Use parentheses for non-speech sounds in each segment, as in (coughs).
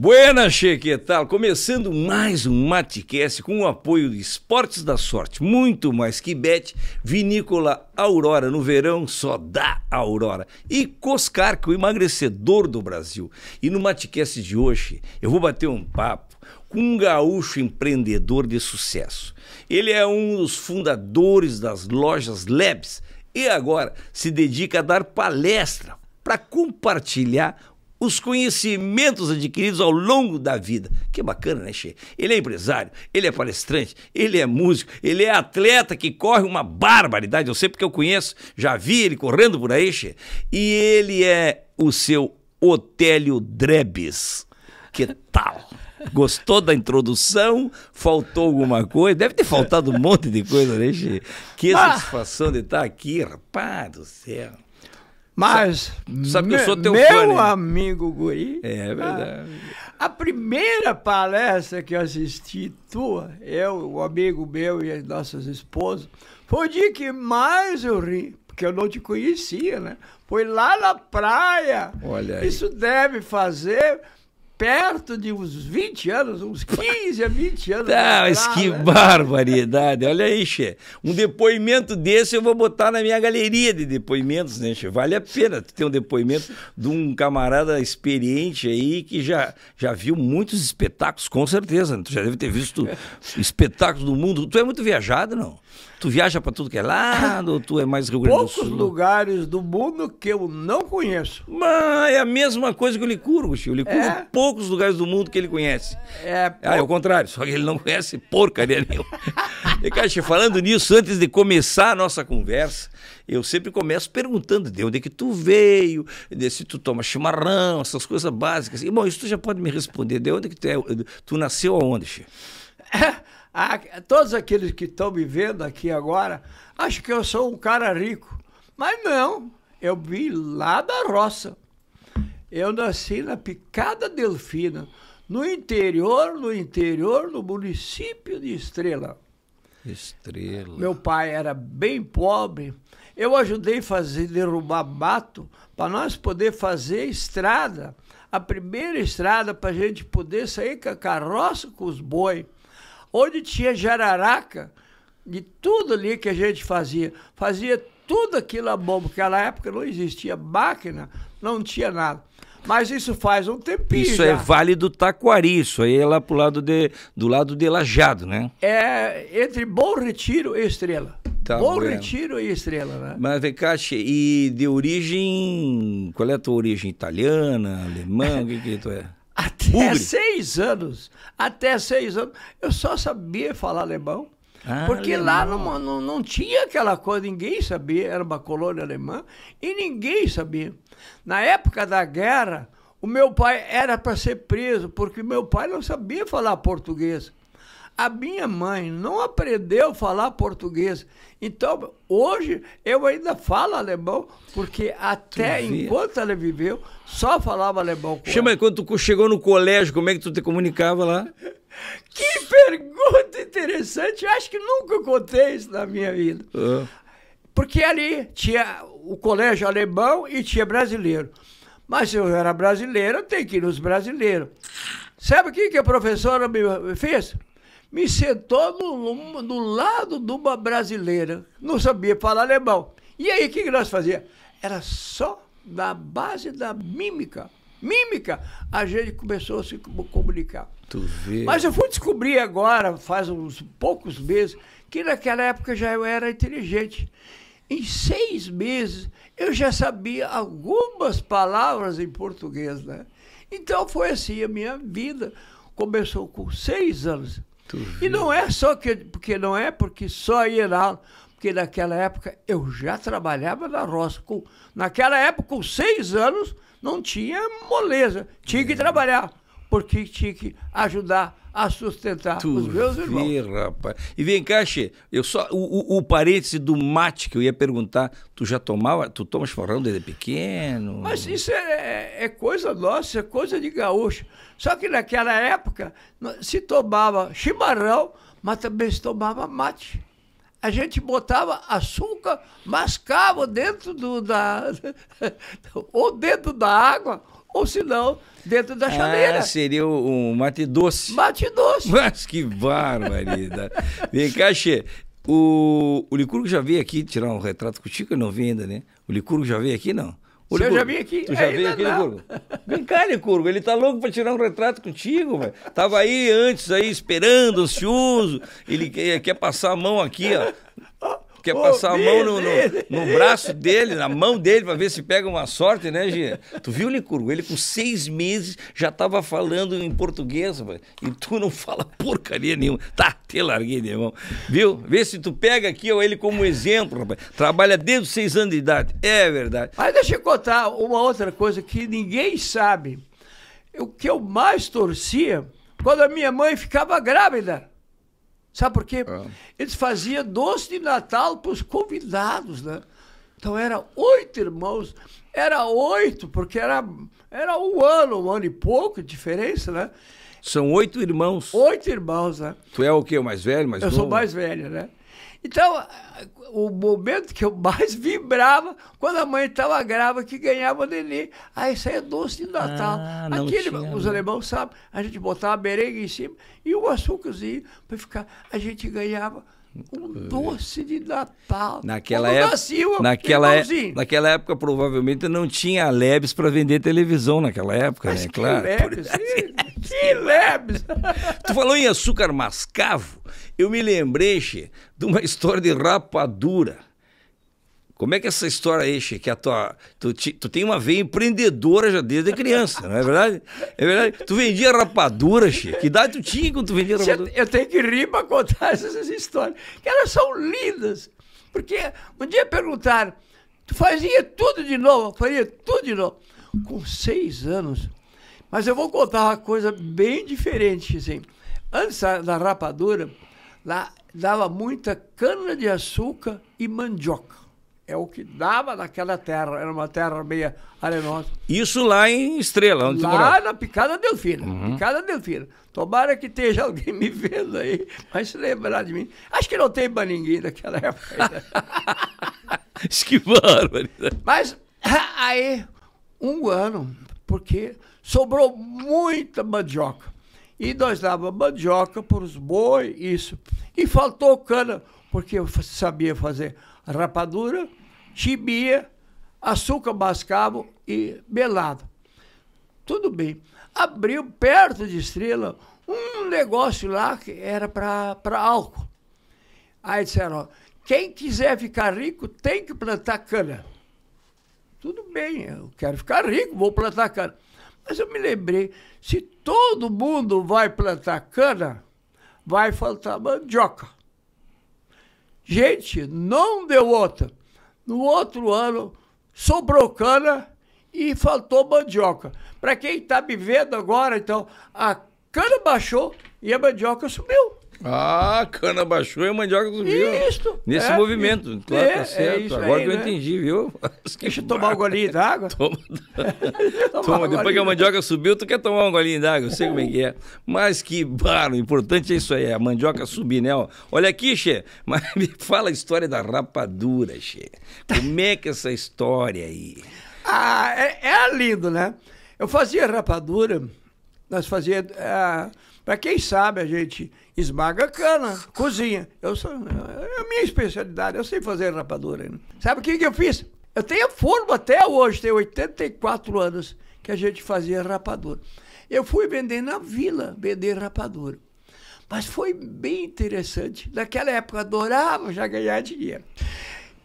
Buenas, che, tal? Começando mais um Matecast com o apoio de Esportes da Sorte, muito mais que bet, Vinícola Aurora, no verão só dá Aurora. E Coscar, que é o emagrecedor do Brasil. E no Matecast de hoje, eu vou bater um papo com um gaúcho empreendedor de sucesso. Ele é um dos fundadores das lojas Labs e agora se dedica a dar palestra para compartilhar os conhecimentos adquiridos ao longo da vida. Que bacana, né, Che? Ele é empresário, ele é palestrante, ele é músico, ele é atleta que corre uma barbaridade. Eu sei porque eu conheço, já vi ele correndo por aí, Che. E ele é o seu Otélio Drebes. Que tal? Gostou da introdução? Faltou alguma coisa? Deve ter faltado um monte de coisa, né, Che? Que ah! satisfação de estar aqui, rapaz do céu. Mas. Sabe, que eu sou teu meu fã. Né? amigo Guri. É tá? verdade. A, a, primeira palestra que eu assisti, tua, eu, o amigo meu e as nossas esposas, foi o dia que mais eu ri porque eu não te conhecia, né? Foi lá na praia. Olha aí. Isso deve fazer perto de uns 20 anos, uns 15 a 20 anos. Tá, mas que né? barbaridade. Olha aí, Che. Um depoimento desse eu vou botar na minha galeria de depoimentos, né, Che? Vale a pena ter um depoimento de um camarada experiente aí que já, já viu muitos espetáculos, com certeza. Né? Tu já deve ter visto espetáculos do mundo. Tu é muito viajado, não? Tu viaja para tudo que é lado, tu é mais Rio Grande do Sul? Poucos lugares do mundo que eu não conheço. Mas é a mesma coisa que o Licurgo, tio. O Licurgo, é. poucos lugares do mundo que ele conhece. É, ah, é o contrário, só que ele não conhece porcaria nenhuma. (laughs) e, cara, falando nisso, antes de começar a nossa conversa, eu sempre começo perguntando de onde é que tu veio, se tu toma chimarrão, essas coisas básicas. E, bom, isso tu já pode me responder. De onde é que tu é? Tu nasceu aonde, tio? (laughs) a, ah, todos aqueles que estão me vendo aqui agora, acham que eu sou um cara rico. Mas não, eu vim lá da roça. Eu nasci na Picada Delfina, no interior, no interior, no município de Estrela. Estrela. Meu pai era bem pobre. Eu ajudei a fazer derrubar mato para nós poder fazer estrada, a primeira estrada para a gente poder sair com a carroça com os boi onde tinha jararaca, de tudo ali que a gente fazia. Fazia tudo aquilo a mão, porque naquela época não existia máquina, não tinha nada. Mas isso faz um tempinho. Isso é já. é Vale do Taquari, isso aí é lá pro lado de, do lado de Lajado, né? É entre Bom Retiro e Estrela. Tá Bom Retiro e Estrela, né? Mas, Vecache, e de origem. Qual é a tua origem? Italiana, alemã? (laughs) O que, que tu é? Até seis anos. Até seis anos. Eu só sabia falar alemão. Ah, porque alemão. lá não, não, não tinha aquela coisa, ninguém sabia, era uma colônia alemã e ninguém sabia. Na época da guerra, o meu pai era para ser preso, porque meu pai não sabia falar português a minha mãe não aprendeu a falar português. Então, hoje eu ainda falo alemão, porque até enquanto ela viveu, só falava alemão. Chama, quando tu chegou no colégio, como é que tu te comunicava lá? (laughs) Que pergunta interessante! Eu acho que nunca contei isso na minha vida. É. Porque ali tinha o colégio alemão e tinha brasileiro. Mas se eu era brasileiro, eu tenho que ir nos brasileiros. Sabe o que, que a professora me fez? me sentou no, no lado de uma brasileira, não sabia falar alemão. E aí, o que, nós fazia Era só na base da mímica. Mímica, a gente começou a se comunicar. Tu vê. Mas eu fui descobrir agora, faz uns poucos meses, que naquela época já eu era inteligente. Em seis meses eu já sabia algumas palavras em português, né? Então foi assim a minha vida. Começou com seis anos e não é só que, porque não é porque só Iraldo, porque naquela época eu já trabalhava na roça. Com, naquela época, com seis anos, não tinha moleza, tinha que é. trabalhar porque tinha que ajudar a sustentar tu os meus irmãos. Vê, rapaz. E vem cá, Xê, eu só, o, o, o parêntese do mate que eu ia perguntar, tu já tomava, tu tomas forrão desde pequeno? Mas isso é, é, é coisa nossa, é coisa de gaúcho. Só que naquela época se tomava chimarrão, mas também se tomava mate. A gente botava açúcar, mascava dentro do, da. (laughs) ou dentro da água, ou se não, dentro da chaleira. Ah, seria um mate doce. Mate doce. Mas que marida Vem cá, Xê. O, o Licurgo já veio aqui tirar um retrato contigo? Eu não vi ainda, né? O Licurgo já veio aqui, não? O Você já veio aqui? Tu já veio aqui, não. Licurgo? Vem cá, Licurgo. Ele tá louco pra tirar um retrato contigo, velho. Tava aí antes, aí, esperando, ansioso. Ele quer, quer passar a mão aqui, ó quer passar a mão no, no, no, braço dele, na mão dele, para ver se pega uma sorte, né, Gia? Tu viu, Licurgo? Ele com seis meses já estava falando em português, rapaz, e tu não fala porcaria nenhuma. Tá, te larguei, meu irmão. Viu? Vê se tu pega aqui ó, ele como exemplo, rapaz. Trabalha desde os seis anos de idade. É verdade. Mas deixa eu contar uma outra coisa que ninguém sabe. O que eu mais torcia quando a minha mãe ficava grávida. Sabe por quê? É. Eles faziam doce de Natal para os convidados, né? Então era oito irmãos, era oito, porque era, era um ano, um ano e pouco de diferença, né? São oito irmãos. Oito irmãos, né? Tu é o quê? O mais velho? Mais Eu novo? sou mais velho, né? Então, o momento que eu mais vibrava, quando a mãe estava grávida, que ganhava o Aí saía doce de Natal. Ah, Aquele, tinha, os né? alemães sabem, a gente botava a merengue em cima e o um açúcarzinho para ficar. A gente ganhava um é. doce de Natal. Naquela, época, nasci, naquela, é, naquela época, provavelmente, não tinha Lebes para vender televisão naquela época, Mas né? Que claro. Lebes, (laughs) que Lebes! (laughs) tu falou em açúcar mascavo. Eu me lembrei, che, de uma história de rapadura. Como é que essa história aí, Chico, que a tua. Tu, tu tem uma veia empreendedora já desde criança, não é verdade? É verdade? Tu vendia rapadura, Chico. Que idade tu tinha quando tu vendia rapadura? Eu tenho que rir para contar (laughs) essas histórias, que elas são lindas. Porque um dia perguntaram, tu fazia tudo de novo, fazia tudo de novo. Com seis anos. Mas eu vou contar uma coisa bem diferente, assim. Antes da rapadura, lá dava muita cana de açúcar e mandioca é o que dava naquela terra. Era uma terra meia arenosa. Isso lá em Estrela, onde Lá Ah, na Picada Delfina. Uhum. Picada Delfina. Tomara que esteja alguém me vendo aí, mas se lembrar de mim. Acho que não tem baninguim daquela época. Esquivaram. (laughs) que Mas (laughs) aí, um ano, porque sobrou muita mandioca. E nós dava mandioca para os bois, isso. E faltou cana, porque eu sabia fazer rapadura, Chibia, Açúcar Bascavo e Belado. Tudo bem. Abriu perto de Estrela um negócio lá que era para álcool. Aí disseram, ó, quem quiser ficar rico tem que plantar cana. Tudo bem, eu quero ficar rico, vou plantar cana. Mas eu me lembrei, se todo mundo vai plantar cana, vai faltar mandioca. Gente, não deu outra. No outro ano, sobrou cana e faltou mandioca. Para quem está vivendo agora, então, a cana baixou e a mandioca subiu. Ah, cana baixou e a mandioca subiu. Isso. Nesse é, movimento, é, claro, tá é certo. É Agora aí, que eu né? entendi, viu? Deixa eu tomar um golinho d'água. (laughs) Toma. (laughs) Toma, depois que a mandioca subiu, tu quer tomar um golinho d'água, eu sei como é que é. Mas que baro, o importante é isso aí, é a mandioca subir, né? Olha aqui, Xê, mas (laughs) me fala a história da rapadura, Xê. Como é que é essa história aí? Ah, é, é lindo, né? Eu fazia rapadura, nós fazíamos... Ah, para quem sabe, a gente esmaga cana, cozinha. Eu sou, é a minha especialidade, eu sei fazer rapadura. Né? Sabe o que, que eu fiz? Eu tenho forma até hoje, tenho 84 anos que a gente fazia rapadura. Eu fui vender na vila, vender rapadura. Mas foi bem interessante. Naquela época adorava já ganhar dinheiro.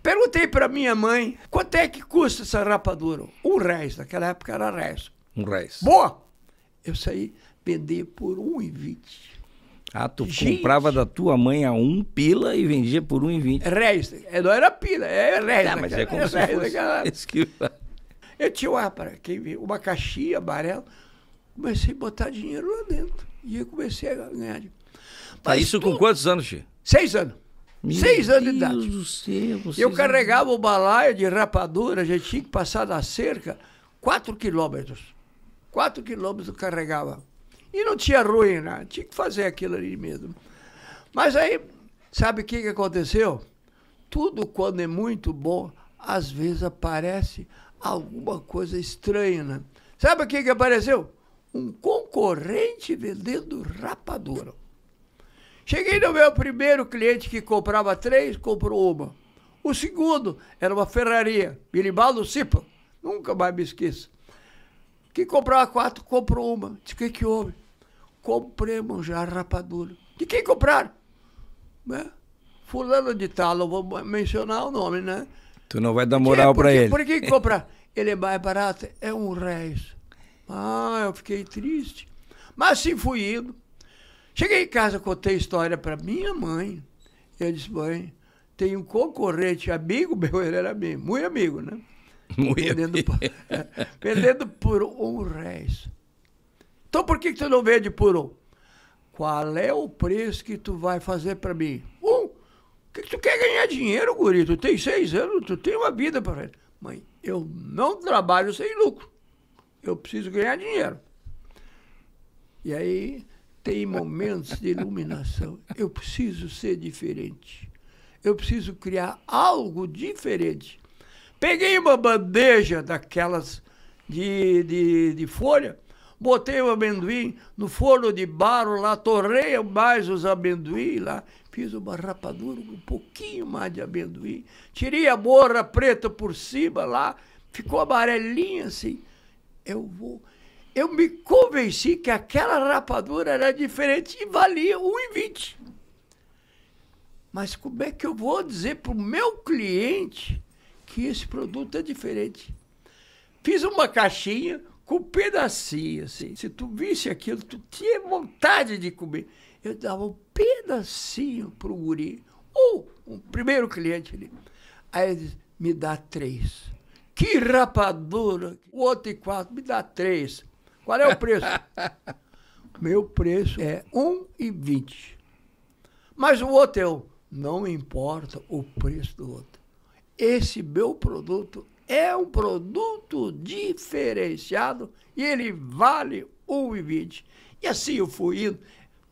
Perguntei para minha mãe, quanto é que custa essa rapadura? Um reis. naquela época era reis. Um reis. Boa! Eu saí, PD por 1,20. Ah, tu Gente. comprava da tua mãe a um pila e vendia por 1,20. É reis, é, não era pila, é reis. Ah, tá, mas né, é como é se fosse né, Eu tinha uma, quem viu, uma caixinha amarela, comecei a botar dinheiro lá dentro. E eu comecei a ganhar dinheiro. Tá, mas ah, isso tu... com quantos anos, Chico? Seis anos. Meu seis anos de idade. Do céu, eu anos... carregava o balaio de rapadura, a gente tinha que passar da cerca quatro quilômetros. Quatro quilômetros eu carregava e não tinha ruína, tinha que fazer aquilo ali mesmo. Mas aí, sabe o que, que aconteceu? Tudo quando é muito bom, às vezes aparece alguma coisa estranha. Né? Sabe o que, que apareceu? Um concorrente vendendo rapadura. Cheguei no meu primeiro cliente que comprava três, comprou uma. O segundo era uma ferraria, Biribaldo Cipa, nunca mais me esqueço. Que comprava quatro, comprou uma. Disse, o que, que houve? compremos já a rapadura. De quem comprar? Né? Fulano de tal, não vou mencionar o nome, né? Tu não vai dar moral para ele. Por que comprar? ele é mais barato, é um réis. Ah, eu fiquei triste. Mas sim fui indo. Cheguei em casa, contei a história para minha mãe. Eu disse, mãe, tem um concorrente, amigo meu, (laughs) ele era amigo, muito amigo, né? Muito vendendo, amigo. Por, (laughs) é, vendendo por um réis. Então por que, que tu não vende por um? Qual é o preço que tu vai fazer para mim? Um, o que, que, tu quer ganhar dinheiro, guri? Tu tem seis anos, tu tem uma vida para frente. Mãe, eu não trabalho sem lucro. Eu preciso ganhar dinheiro. E aí tem momentos de iluminação. Eu preciso ser diferente. Eu preciso criar algo diferente. Peguei uma bandeja daquelas de, de, de folha botei o amendoim no forno de barro lá, torrei mais os amendoim lá, fiz uma rapadura com um pouquinho mais de amendoim, tirei a borra preta por cima lá, ficou amarelinha assim. Eu vou. Eu me convenci que aquela rapadura era diferente e valia 1,20. Mas como é que eu vou dizer para o meu cliente que esse produto é diferente? Fiz uma caixinha, com um pedacinho, assim. Se tu visse aquilo, tu tinha vontade de comer. Eu dava um pedacinho pro guri, ou um primeiro cliente ali. Aí ele disse, me dá três. Que rapadura! O outro e quatro, me dá três. Qual é o preço? (laughs) Meu preço é um e vinte. Mas o outro é um. Não importa o preço do outro. Esse meu produto é um produto diferenciado e ele vale 1,20. E assim eu fui indo.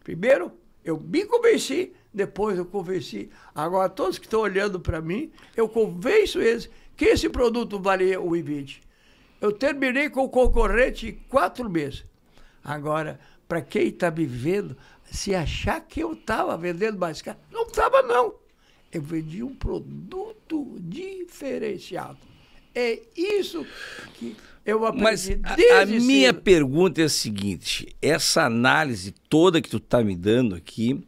Primeiro, eu me convenci, depois eu convenci. Agora, todos que estão olhando para mim, eu convenço eles que esse produto valia 1,20. Eu terminei com o concorrente em quatro meses. Agora, para quem está me vendo, se achar que eu estava vendendo mais caro, não estava, não. Eu vendi um produto diferenciado. É isso que eu aprendi Mas a, a minha pergunta é a seguinte: essa análise toda que tu está me dando aqui,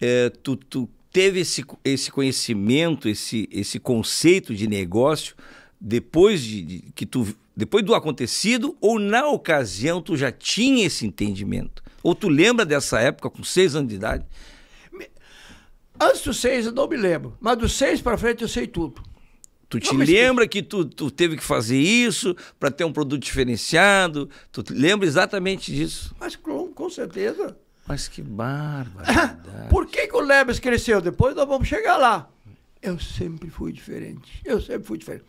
é, tu, tu teve esse, esse conhecimento, esse, esse conceito de negócio depois de, de, que tu depois do acontecido ou na ocasião tu já tinha esse entendimento? Ou tu lembra dessa época com seis anos de idade? Antes dos seis eu não me lembro, mas dos seis para frente eu sei tudo. Tu te não, lembra que... que tu, tu teve que fazer isso para ter um produto diferenciado? Tu lembra exatamente disso? Mas com, com certeza. Mas que bárbaro. (coughs) Por que, que o Lebes cresceu? Depois nós vamos chegar lá. Eu sempre fui diferente. Eu sempre fui diferente.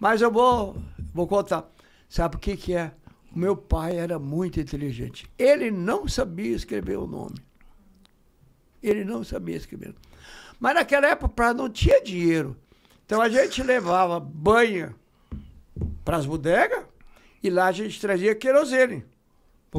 Mas eu vou, vou contar. Sabe o que, que é? O meu pai era muito inteligente. Ele não sabia escrever o nome. Ele não sabia escrever. Mas naquela época não tinha dinheiro. Então a gente levava banha para as bodegas e lá a gente trazia querosene.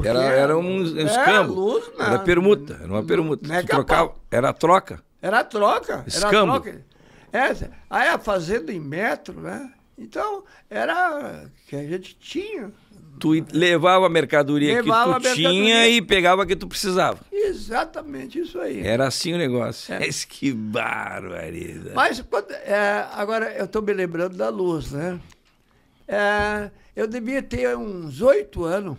Era, era um, um escambo. É, luz, não, era permuta, era uma né? permuta. é trocava, era a troca. Era a troca. Escambo. Era troca. É, aí a fazenda em metro, né? Então, era que a gente tinha. Tu levava a mercadoria levava que tu mercadoria. tinha e pegava o que tu precisava. Exatamente isso aí. Era assim o negócio. É. Mas (laughs) que barbaridade. Mas é, agora eu estou me lembrando da luz, né? É, eu devia ter uns oito anos.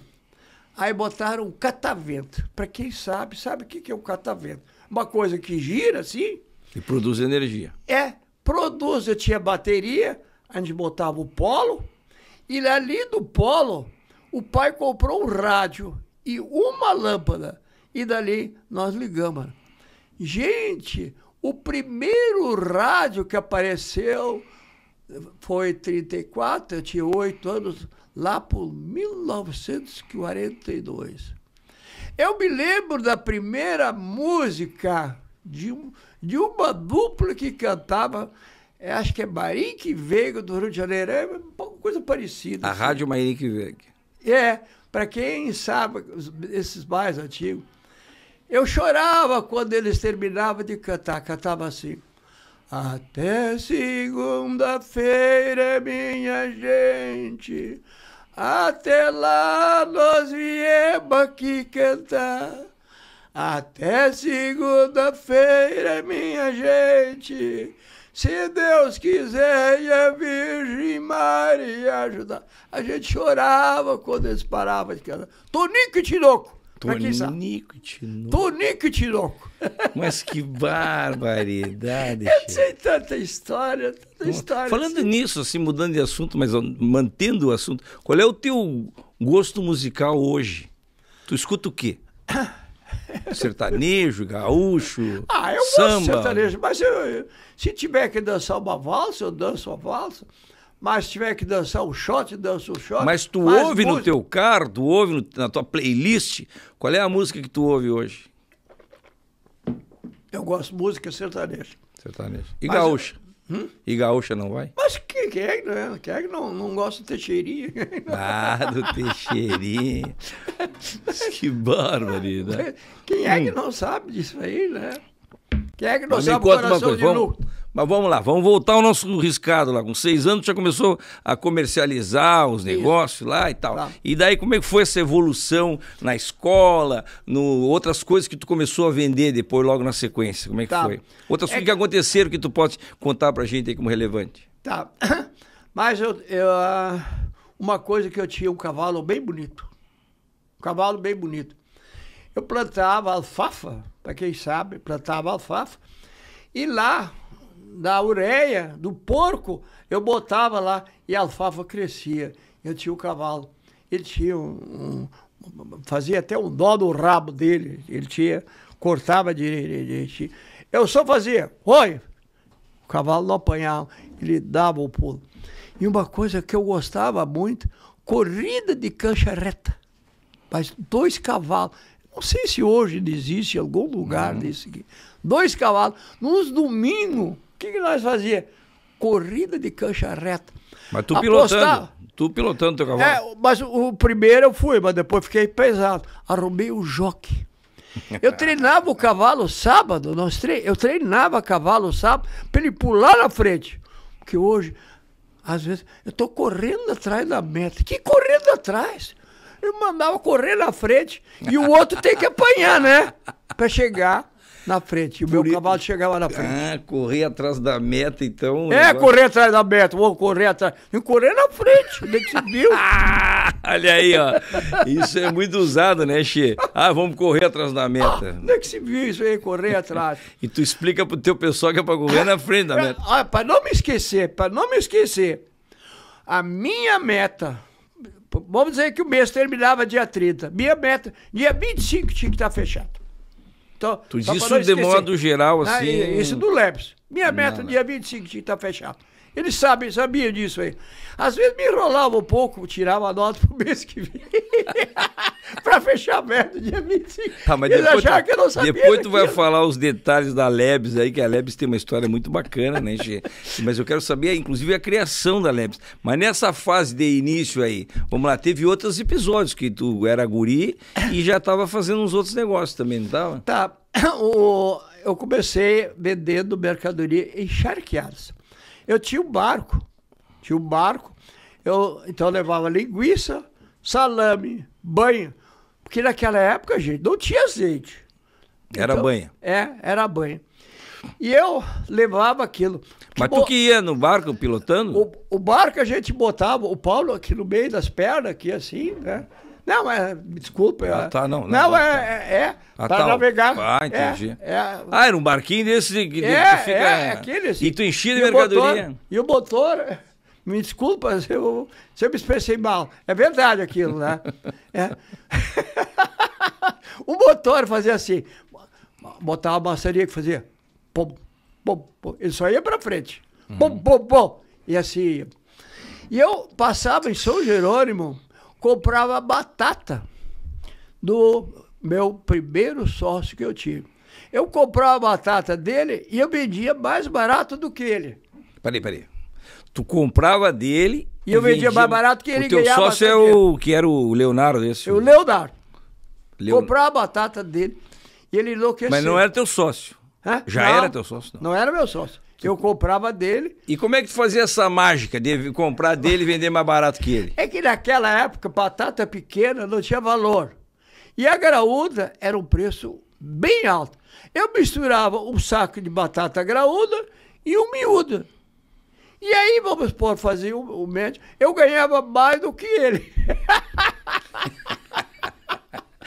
Aí botaram um catavento. Para quem sabe, sabe o que, que é um catavento? Uma coisa que gira assim. E produz energia. É, produz. Eu tinha bateria, a gente botava o polo, e ali do polo o pai comprou um rádio e uma lâmpada. E dali nós ligamos. Gente, o primeiro rádio que apareceu foi 34, eu tinha oito anos, lá por 1942. Eu me lembro da primeira música de, de uma dupla que cantava, é, acho que é Marim que Veiga, do Rio de Janeiro, é uma coisa parecida. A assim. Rádio Marim que Veiga. É, para quem sabe esses mais antigos, eu chorava quando eles terminavam de cantar, cantava assim. Até segunda-feira, minha gente, até lá nós viemos aqui cantar. Até segunda-feira, minha gente. Se Deus quiser e a Virgem Maria ajudar. A gente chorava quando eles paravam de cantar. Tonico e Tinoco. Tonico e Tinoco. Tonico e Tinoco. Mas que (laughs) barbaridade. Eu sei tanta história, tanta história. Falando assim. nisso, assim, mudando de assunto, mas mantendo o assunto, qual é o teu gosto musical hoje? Tu escuta o quê? (coughs) (laughs) Sertanejo, gaúcho, Ah, eu samba. gosto de sertanejo, mas eu, eu- se tiver que dançar uma valsa, eu danço uma valsa. Mas se tiver que dançar um shot, eu danço um shot. Mas tu ouve no teu carro, tu ouve no- na tua playlist, qual é a música que tu ouve hoje? Eu gosto de música sertaneja. Sertaneja E Mas- gaúcha. Hum? E gaúcha não vai? Mas quem, é que não, é? é que não, não gosta de Teixeirinha? (laughs) Ah, do Teixeirinha. que barbaridade. Quem é que hum. não sabe disso aí, né? Quem é que não Mas sabe o coração coisa, de vamos, mas vamos lá, vamos voltar ao nosso riscado lá. Com seis anos já começou a comercializar os negócios lá e tal. Tá. E daí como é que foi essa evolução na escola, no outras coisas que tu começou a vender depois logo na sequência? Como é que tá. foi? Outras é... coisas que aconteceram que tu pode contar pra gente aí como relevante. Tá. (coughs) Mas eu, eu ah, uma coisa que eu tinha um cavalo bem bonito. Um cavalo bem bonito. Eu plantava alfafa, para quem sabe, plantava alfafa. E lá da ureia, do porco, eu botava lá e a alfafa crescia. Eu tinha o cavalo. Ele tinha um, um, fazia até um nó no rabo dele. Ele tinha, cortava direito. Eu só fazia, oi! O cavalo não apanhava, ele dava o pulo. E uma coisa que eu gostava muito, corrida de cancha reta. Mas dois cavalos. Não sei se hoje existe algum lugar uhum. desse aqui. Dois cavalos. Nos domingos, que, que nós fazia? Corrida de cancha reta. Mas tu Apostava... pilotando. Tu pilotando teu cavalo. É, mas o, primeiro eu fui, mas depois fiquei pesado. Arrumei o joque. Eu (laughs) treinava o cavalo sábado, nós tre... eu treinava cavalo sábado para ele pular na frente. Porque hoje, às vezes, eu tô correndo atrás da meta. Que correndo atrás? Eu mandava correr na frente e o outro tem que apanhar, né? Para chegar na frente. O meu cavalo chegava na frente. Ah, correr atrás da meta, então. É, correr atrás da meta. Vou correr atrás. E correr na frente. Decidiu. ah, (laughs) olha aí, ó. Isso é muito usado, né, Che? Ah, vamos correr atrás da meta. Onde é que se viu isso aí, correr atrás? (laughs) e tu explica pro teu pessoal que é pra correr na frente da meta. Ah, pra não me esquecer, pra não me esquecer. A minha meta vamos dizer que o mês terminava dia 30. Minha meta, dia 25 tinha que estar tá fechado. Então, tu diz isso de modo geral, ah, assim. Ah, isso do Leps. Minha meta, não, dia 25, tinha que estar fechado. Ele sabe, sabia disso aí. Às vezes me enrolava um pouco, tirava a nota pro mês que vem. (laughs) pra fechar aberto dia 25. Tá, mas Eles depois, acharam que eu não sabia. Depois tu daquilo. vai falar os detalhes da Lebes aí, que a Lebes tem uma história muito bacana, né, gente? mas eu quero saber, inclusive, a criação da Lebes. Mas nessa fase de início aí, vamos lá, teve outros episódios que tu era guri e já tava fazendo uns outros negócios também, não tava? Tá. (coughs) O, eu comecei vendendo mercadoria em charqueados. Eu tinha um barco. Tinha um barco. Eu, então eu levava linguiça, salame, banho. Porque naquela época, gente, não tinha azeite. Era então, É, era banho. E eu levava aquilo. Mas tipo, tu que ia no barco pilotando? O, o, barco a gente botava o Paulo aqui no meio das pernas, aqui assim, né? Não, é, desculpa. Ah, é. tá, não. Não, não é, tá. é, é ah, para tá, navegar. Ah, entendi. É, é, ah, era um barquinho desse que, que é, fica... É, aquele assim. E tu enchia de mercadoria. motor, e o motor... (laughs) Me desculpa se (laughs) eu, se eu me expressei mal. É verdade aquilo, né? É. (laughs) o motor fazia assim. Botava a maçaria que fazia... Pom, pom, pom. Ele só ia para frente. Uhum. Pom, pom, pom. E assim... E eu passava em São Jerônimo comprava batata do meu primeiro sócio que eu tive. Eu comprava batata dele e eu vendia mais barato do que ele. Peraí, peraí. Tu comprava dele e eu vendia, vendia mais barato que ele. O teu sócio é o que era o Leonardo é esse? O Leonardo. Leon... Comprava a batata dele e ele enlouqueceu. Mas não era teu sócio. Hã? Já não, era teu sócio? Não. não era meu sócio. Eu comprava dele. E como é que tu fazia essa mágica de comprar dele e vender mais barato que ele? É que naquela época, batata pequena não tinha valor. E a graúda era um preço bem alto. Eu misturava um saco de batata graúda e um miúdo. E aí, vamos por fazer o, o médico. Eu ganhava mais do que ele. (laughs)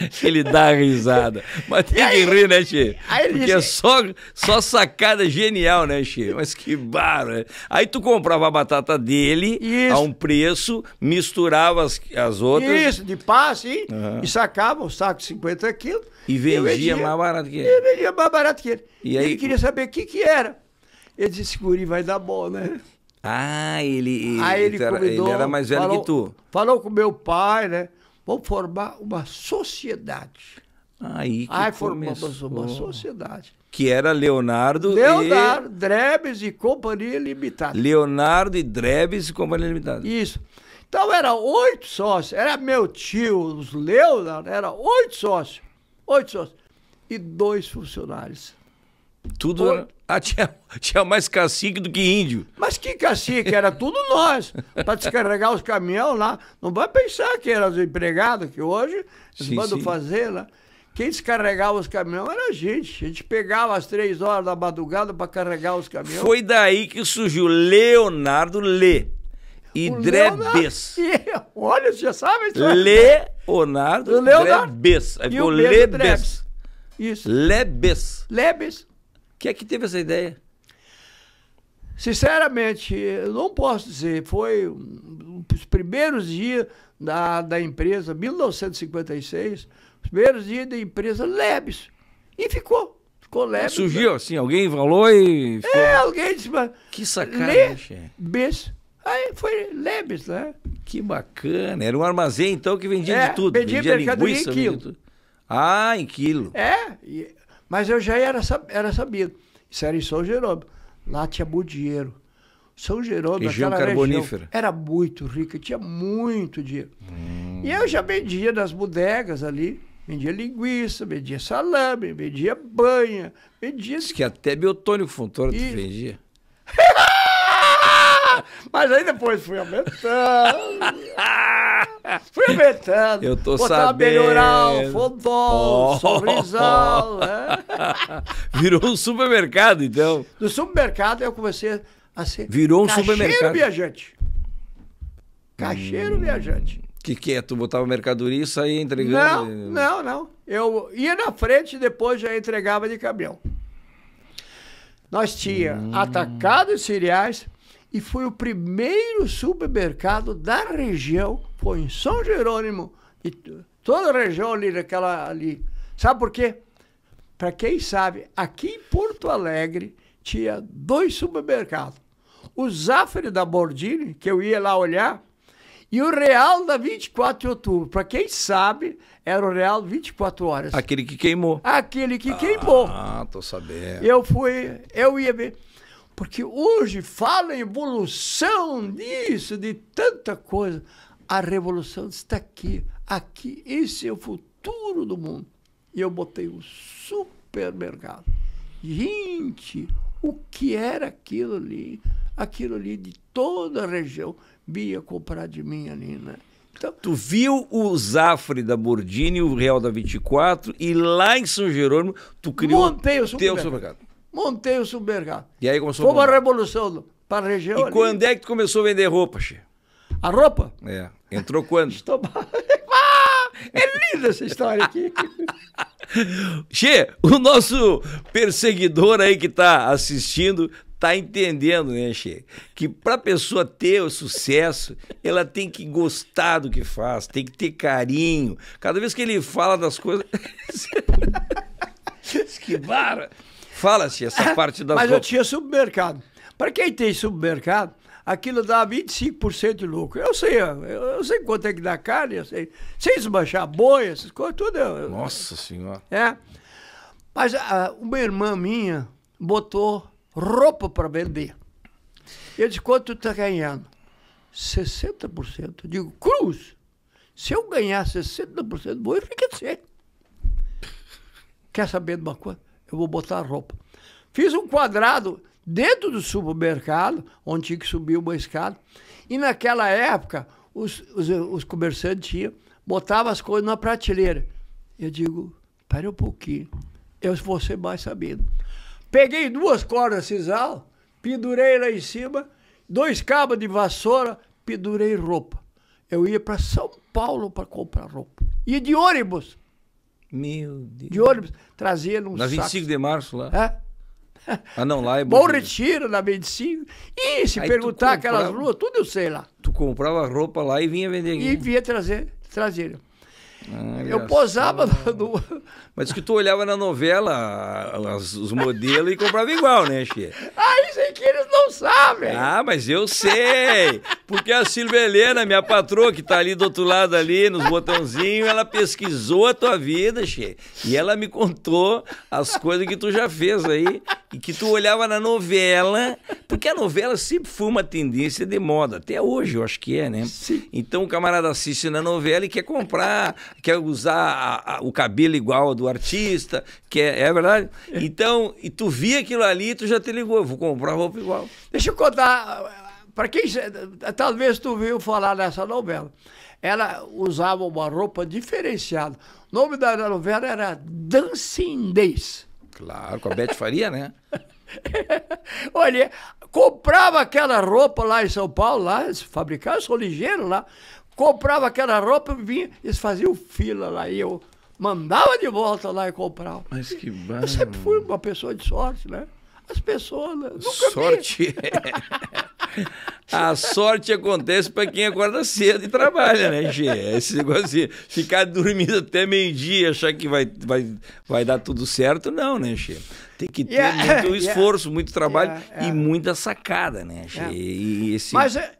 (laughs) Ele dá risada. Mas tem aí, que rir, né, Che? Porque disse... Assim, é só, só sacada genial, né, Che? Mas que barro. Né? Aí tu comprava a batata dele Isso. a um preço, misturava as, as outras. Isso, de passe, uhum. e sacava um saco de 50 quilos. E vendia, vendia mais barato que ele. E vendia mais barato que ele. E aí, ele queria saber o que, que era. Ele disse, guri, vai dar bom, né? Ah, ele, ele, então ele, era, convidou, ele era mais velho falou, que tu. Falou com meu pai, né? Vamos formar uma sociedade. Aí que Aí formamos uma sociedade. Que era Leonardo, Leonardo e... Drebes e Companhia Limitada. Leonardo e Drebes e Companhia Limitada. Isso. Então era oito sócios. Era meu tio, os Leonardo, era oito sócios. Oito sócios. E dois funcionários. Tudo. Pô. Era... (laughs) Ah, tinha, tinha mais cacique do que índio. Mas que cacique? Era tudo nós. Para descarregar os caminhões lá. Não vai pensar que eram os empregados, que hoje eles sim, mandam sim. fazer lá. Né? Quem descarregava os caminhões era a gente. A gente pegava às três horas da madrugada para carregar os caminhões. Foi daí que surgiu Leonardo Lê e Drebes. (laughs) Olha, você já sabe isso. Leonardo, Leonardo Drebes. Aí ficou Lebes. Isso. Lebes. Lebes. Quem é que teve essa ideia? Sinceramente, eu não posso dizer. Foi os primeiros dias da, da empresa, 1956, os primeiros dias da empresa Lebes. E ficou. Ficou Lebes. Surgiu né? assim, alguém falou e. Ficou... É, alguém disse, mas. Que sacanagem. Lebes. Aí foi Lebes, né? Que bacana. Era um armazém, então, que vendia é, de tudo. Vendia, vendia linguiça, em quilo. Vendia tudo. Ah, em quilo. É, mas eu já era, era sabido. Isso era em São Jerônimo. Lá tinha muito dinheiro. São Jerônimo, região aquela carbonífera. Região, era muito rica, tinha muito dinheiro. Hum. E eu já vendia nas bodegas ali. Vendia linguiça, vendia salame, vendia banha, vendia... Diz que até biotônico Fontoura e... tu vendia. (laughs) Mas aí depois fui aumentando. fui aumentando. Eu tô Botava sabendo. melhoral, fondol, oh. sorrisal. Né? (laughs) Virou um supermercado, então. No supermercado eu comecei a ser. Virou um supermercado supermercado. viajante. Cacheiro hum. viajante. Que que é? Tu botava mercadoria e saía entregando? Não, não, não. Eu ia na frente e depois já entregava de caminhão. Nós tinha hum. atacado de cereais, e foi o primeiro supermercado da região, foi em São Jerônimo, e toda a região ali daquela ali. Sabe por quê? Para quem sabe, aqui em Porto Alegre tinha dois supermercados. O Zafre da Bordini, que eu ia lá olhar, e o Real da 24 de outubro. Para quem sabe, era o Real 24 horas. Aquele que queimou. Aquele que ah, queimou. Ah, tô sabendo. Eu fui, eu ia ver. Porque hoje fala em evolução disso, de tanta coisa. A revolução está aqui. Aqui, esse é o futuro do mundo. E eu botei o supermercado. Gente, o que era aquilo ali? Aquilo ali de toda a região via comprar de mim ali, né? Então, tu viu o Zafre da Bordini, o Real da 24, e lá em São Jerônimo, tu criou Montei o Teu supermercado. Montei o supermercado. E aí começou Foi uma revolução para a região. E ali. quando é que tu começou a vender roupa, Che? A roupa? É. Entrou quando? (laughs) Estou... (laughs) Ah, é linda essa história aqui. che, (laughs) o nosso perseguidor aí que está assistindo tá entendendo, né, Che? Que para pessoa ter o sucesso, ela tem que gostar do que faz, tem que ter carinho. Cada vez que ele fala das coisas. Esquivaram. Fala-se essa (laughs) parte das Mas roupas. eu tinha supermercado. Para quem tem supermercado, aquilo dá 25% de lucro. Eu sei, eu, sei quanto é que dá carne, eu sei. Sem esmanchar boi, essas coisas, tudo. Eu, Nossa Senhora. É. Mas a, ah, uma irmã minha botou roupa para vender. Eu disse, quanto tu tá ganhando? 60%. Eu digo, Cruz, se eu ganhar 60%, vou enriquecer. Quer saber de uma coisa? eu vou botar roupa. Fiz um quadrado dentro do supermercado, onde tinha que subir uma escada. E naquela época, os, os, os comerciantes tinham, botavam as coisas na prateleira. Eu digo, pera um pouquinho, eu vou ser mais sabido. Peguei duas cordas sisal, pendurei lá em cima, dois cabos de vassoura, pendurei roupa. Eu ia para São Paulo para comprar roupa. Ia de ônibus. Meu Deus. De ônibus, trazia num Na 25 saco. de março lá. Hã? Ah, não, lá é bom. Bom Retiro, na 25. E se Aí perguntar comprava, aquelas ruas, tudo eu sei lá. Tu comprava roupa lá e vinha vender aqui. E vinha trazer, trazer. Ah, eu posava no... (laughs) Mas que tu olhava na novela as, os modelos e comprava igual, né, Xê? Ah, isso aí que eles não sabem. Ah, mas eu sei. Porque a Silvia Helena, minha patroa, que tá ali do outro lado ali, nos botãozinhos, ela pesquisou a tua vida, Xê. E ela me contou as coisas que tu já fez aí. E que tu olhava na novela, porque a novela sempre foi uma tendência de moda. Até hoje, eu acho que é, né? Sim. Então o camarada assiste na novela e quer comprar quer usar a, a, o cabelo igual ao do artista, quer, é verdade? É. Então, e tu via aquilo ali, tu já te ligou, vou comprar roupa igual. Deixa eu contar, para quem, talvez tu viu falar nessa novela, ela usava uma roupa diferenciada. O nome da novela era Days. Claro, com a Bete Faria, né? (laughs) Olha, comprava aquela roupa lá em São Paulo, lá, fabricava, sou ligeiro lá comprava aquela roupa, vinha, eles faziam fila lá e eu mandava de volta lá e comprava. Mas que barra. Eu sempre fui uma pessoa de sorte, né? As pessoas. Né? Nunca sorte é. A sorte acontece para quem acorda cedo e trabalha, né, Gê? Esse negócio assim, ficar dormindo até meio-dia, achar que vai, vai, vai dar tudo certo, não, né, Gê? Tem que ter yeah, muito (laughs) yeah, esforço, muito trabalho yeah, e muita sacada, né, Gê? E esse... Mas é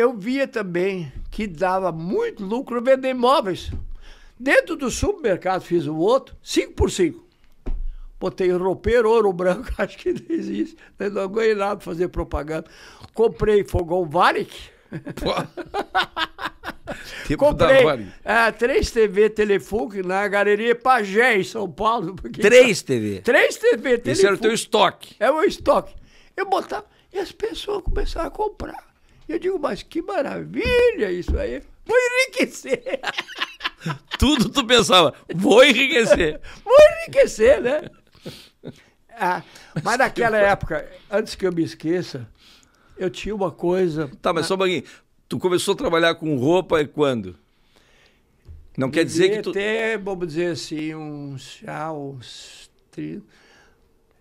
eu via também que dava muito lucro vender imóveis. Dentro do supermercado fiz um outro, 5 por 5. Botei roupeiro, ouro branco, (laughs) acho que não existe. Não aguentei nada fazer propaganda. Comprei fogão Varic. (laughs) Tipo Comprei é, três TV Telefunken na Galeria Pagé, em São Paulo. Porque... Três TV? Três TV Telefunken. Esse era o teu estoque. É o meu estoque. Eu botava e as pessoas começaram a comprar. Eu digo, mas que maravilha isso aí. Vou enriquecer. (laughs) Tudo tu pensava, vou enriquecer. (laughs) vou enriquecer, né? Ah, mas naquela época, antes que eu me esqueça, eu tinha uma coisa. Tá, mas só um pouquinho. Tu começou a trabalhar com roupa e quando? Não quer dizer que tu. até, vamos dizer assim, uns, ah, uns 30,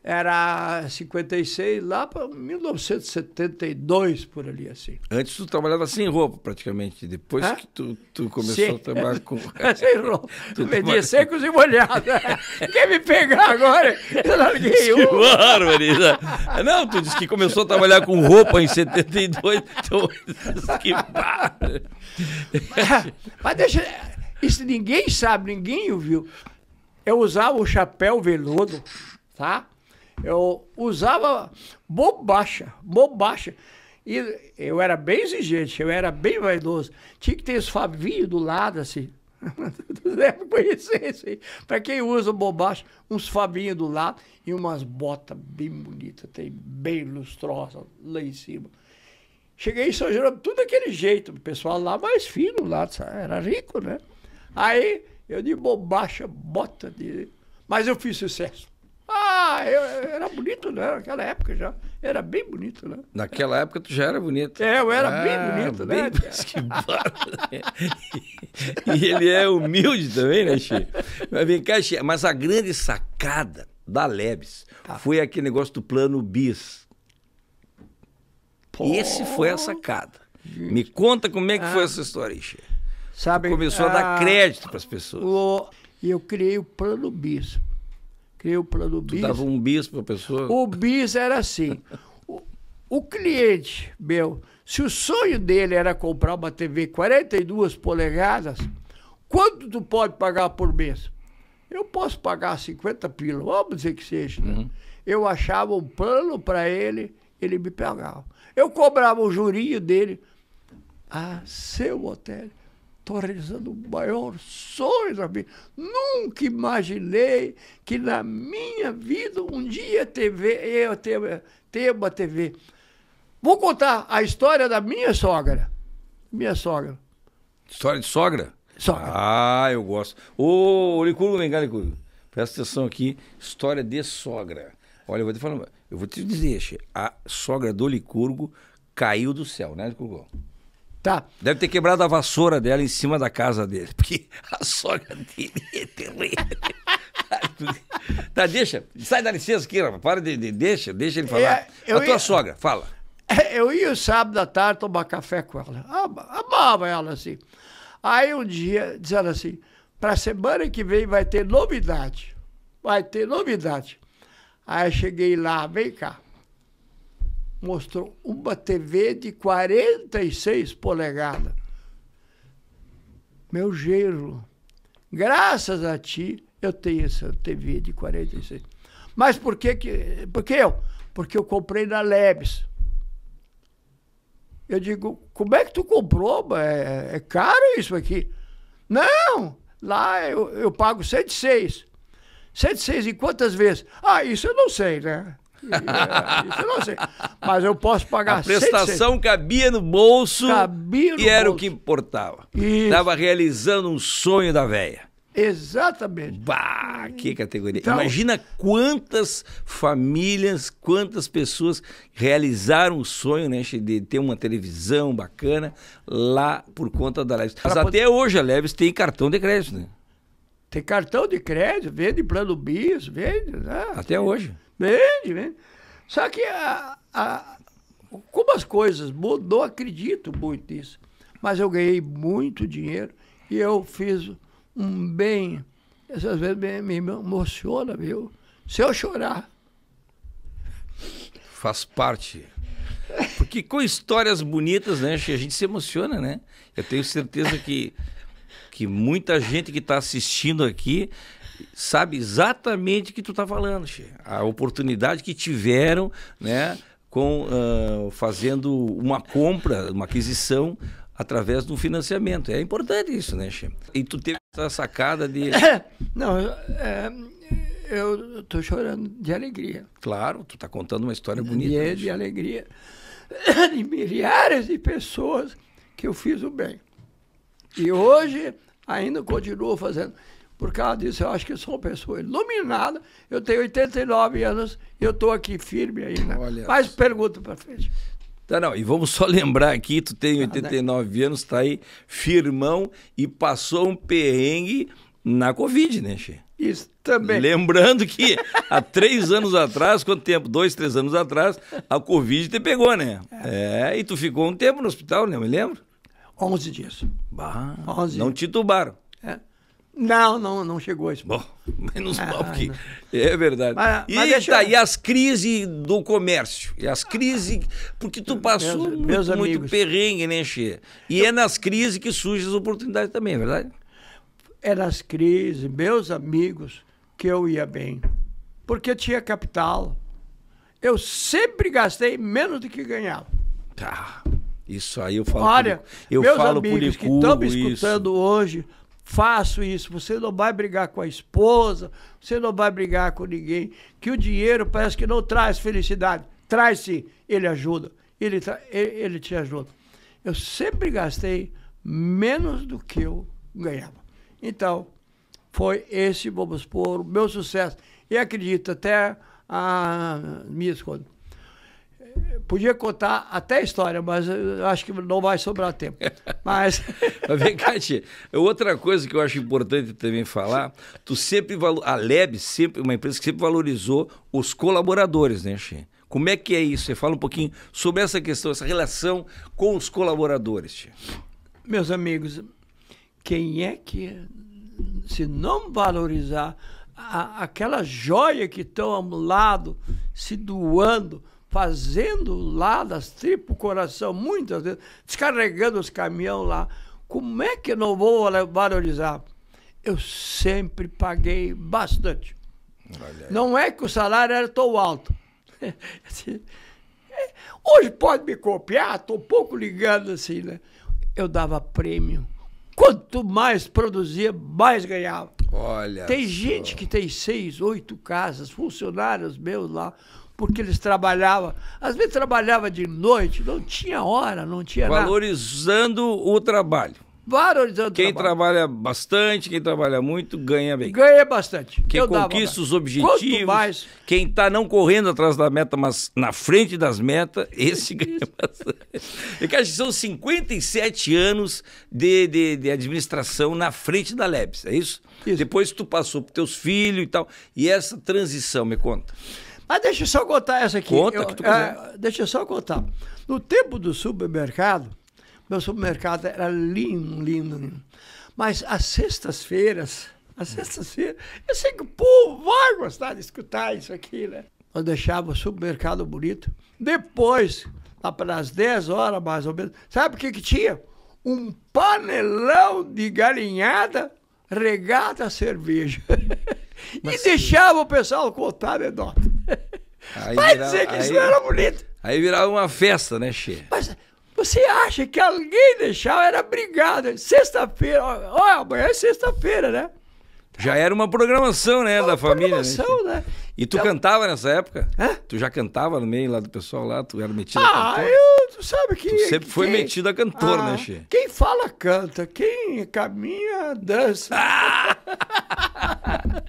era 56, lá para 1972, por ali assim. Antes tu trabalhava sem roupa, praticamente. Depois Hã? que tu, tu começou Sim. a trabalhar (laughs) com. sem roupa. (laughs) tu Media secos e molhados. (laughs) Quer me pegar agora? Eu larguei que um. Bárbaro, Não, tu disse que começou a trabalhar com roupa em 72. Então, que bárbaro. Mas, mas deixa. Isso ninguém sabe, ninguém ouviu. Eu usava o chapéu veludo, tá? Eu usava bobacha, bobacha. E eu era bem exigente, eu era bem vaidoso. Tinha que ter os Fabinho do lado, assim. (laughs) Deve conhecer isso aí. Pra quem usa bobacha, uns fabinho do lado e umas botas bem bonitas, tem bem lustrosas lá em cima. Cheguei em São Jerônimo, tudo daquele jeito. O pessoal lá mais fino, lá, era rico, né? Aí eu de bobacha, bota de. Mas eu fiz sucesso. Ah, eu, eu era bonito, né? Naquela época já. Era bem bonito, né? Naquela época tu já era bonito. É, eu era ah, né, bem bonito, bem, né? que (laughs) E ele é humilde também, né, Xê? Mas vem cá, Xê, mas a grande sacada da Lebes tá. foi aquele negócio do plano bis. Pô. Esse foi a sacada. Gente. Me conta como é que ah. foi essa história, Xê. Sabe, começou a dar ah, crédito para as pessoas. O, eu criei o plano bis Criei o plano tu dava um bis para a pessoa? O bis era assim. o, o cliente meu, se o sonho dele era comprar uma TV 42 polegadas, quanto tu pode pagar por mês? Eu posso pagar 50 pila, vamos dizer que seja. Né? Uhum. Eu achava um plano para ele, ele me pagava. Eu cobrava o jurinho dele. Ah, seu hotel estou realizando o maior sonho da vida. Nunca imaginei que na minha vida um dia TV, eu ter, uma TV. Vou contar a história da minha sogra. Minha sogra. História de sogra? Sogra. Ah, eu gosto. Ô, Licurgo, vem cá, Licurgo. Presta atenção aqui. História de sogra. Olha, eu vou te falar. Eu vou te dizer, a sogra do Licurgo caiu do céu, né, Licurgo? Tá. Deve ter quebrado a vassoura dela em cima da casa dele, (laughs) porque a sogra dele é terrível. tá, deixa. Sai da licença aqui, rapaz. Para de, de, deixa, deixa ele falar. É, a tua ia, sogra, fala. É, eu ia sábado à tarde tomar café com ela. Amava ela, assim. Aí um dia, dizendo assim, pra semana que vem vai ter novidade. Vai ter novidade. Aí eu cheguei lá, vem cá mostrou uma TV de 46 polegadas. Meu gelo, graças a ti eu tenho essa TV de 46. Mas por que, que por que eu? Porque eu comprei na Lebes. Eu digo, como é que tu comprou? É, é, é caro isso aqui. Não, lá eu, eu pago 106. 106 e quantas vezes? Ah, isso eu não sei, né? eu é, não sei. Mas eu posso pagar A prestação 100%. cabia no bolso cabia no e era bolso. o que importava. Estava realizando um sonho da velha. Exatamente. Bah, que categoria. Então, Imagina quantas famílias, quantas pessoas realizaram o sonho, né, de ter uma televisão bacana lá por conta da Leves. Mas até poder... hoje a Leves tem cartão de crédito, né? Tem cartão de crédito, vende plano bis, vende, né? Até hoje. Vende, vende. Só que a, a, como as coisas mudou, acredito muito nisso. Mas eu ganhei muito dinheiro e eu fiz um bem. Essas vezes me, me emociona, viu? Se eu chorar. Faz parte. Porque com histórias bonitas, né, a gente se emociona, né? Eu tenho certeza que, que muita gente que está assistindo aqui sabe exatamente o que tu está falando, che. a oportunidade que tiveram, né, com uh, fazendo uma compra, uma aquisição através do financiamento. É importante isso, né, che? E tu teve essa sacada de (coughs) não, é, eu estou chorando de alegria. Claro, tu está contando uma história bonita. E é né, de alegria (coughs) de milhares de pessoas que eu fiz o bem. E hoje ainda continuo fazendo. Por causa disso, eu acho que eu sou uma pessoa iluminada. Eu tenho 89 anos e eu estou aqui firme ainda. Né? Olha Mais isso. pergunta para frente. Tá, não. E vamos só (laughs) lembrar aqui, tu tem 89 ah, né? anos, tá aí firmão e passou um perrengue na Covid, né, Xê? Isso também. Lembrando que (laughs) há três anos atrás, quanto tempo? Dois, três anos atrás, a Covid te pegou, né? É, é e tu ficou um tempo no hospital, né? Eu me lembro. 11 dias. Bah, 11 não dias. titubaram. É. Não, não, não chegou a isso. Bom, (laughs) menos ah, mal que não. é verdade. Mas, e mas deixa... Tá, eu... e as crises do comércio, e as crises porque tu passou meus, muito, meus muito perrengue, né, Xê? E eu... é nas crises que surgem as oportunidades também, é verdade? É nas crises, meus amigos, que eu ia bem, porque tinha capital. Eu sempre gastei menos do que ganhava. Tá. Isso aí eu falo. Olha, eu meus falo amigos Licu, que estão me escutando isso. hoje, faço isso. Você não vai brigar com a esposa, você não vai brigar com ninguém. Que o dinheiro parece que não traz felicidade. Traz sim, ele ajuda, ele, ele te ajuda. Eu sempre gastei menos do que eu ganhava. Então, foi esse, vamos supor, o meu sucesso. E acredito, até a minha escolha podia contar até a história, mas acho que não vai sobrar tempo. (laughs) Mas. vem cá, tia. Outra coisa que eu acho importante também falar: tu sempre valor... a Leb sempre uma empresa que sempre valorizou os colaboradores, né, Xê? Como é que é isso? Você fala um pouquinho sobre essa questão, essa relação com os colaboradores, tia. Meus amigos, quem é que se não valorizar a, aquela joia que estão ao lado, se doando, fazendo lá das tripas o coração, muitas vezes, descarregando os caminhões lá. Como é que eu não vou valorizar? Eu sempre paguei bastante. Não é que o salário era tão alto. (laughs) Hoje pode me copiar, estou um pouco ligando assim, né? Eu dava prêmio. Quanto mais produzia, mais ganhava. Olha. Tem só. gente que tem seis, oito casas, funcionários meus lá porque eles trabalhavam, às vezes trabalhava de noite, não tinha hora, não tinha Valorizando nada. Valorizando o trabalho. Valorizando quem o trabalho. trabalha bastante, quem trabalha muito, ganha bem. Ganha bastante. Quem Eu conquista os objetivos, mais... quem está não correndo atrás da meta, mas na frente das metas, é esse (laughs) ganha bastante. É Eu acho que são 57 anos de, de, de administração na frente da Lebs, é isso? isso? Depois tu passou para teus filhos e tal. E essa transição, me conta. Ah, deixa eu só contar essa aqui. Conta eu, que tu ah, Deixa eu só contar. No tempo do supermercado, meu supermercado era lindo, lindo, lindo. Mas às sextas-feiras, às sextas-feiras, eu sei que o povo vai gostar de escutar isso aqui, né? Eu deixava o supermercado bonito. Depois, lá pelas 10 horas mais ou menos, sabe o que que tinha? Um panelão de galinhada regada a cerveja. (laughs) (laughs) Mas e deixava o pessoal contar anedota. Aí Vai virava, dizer que aí, isso não era bonito. Aí virava uma festa, né, Che? Mas você acha que alguém deixava, era brigado. Sexta-feira, olha, amanhã é sexta-feira, né? Já era uma programação, né, uma da família. Né, programação, né? né? E tu eu... É cantava nessa época? Hã? Tu já cantava no meio lá do pessoal lá? Tu era metido ah, a cantor? Ah, eu, tu sabe que... Tu é sempre foi metido a cantor, né, ah, né, Xê? Quem fala, canta. Quem caminha, dança. Ah! (laughs)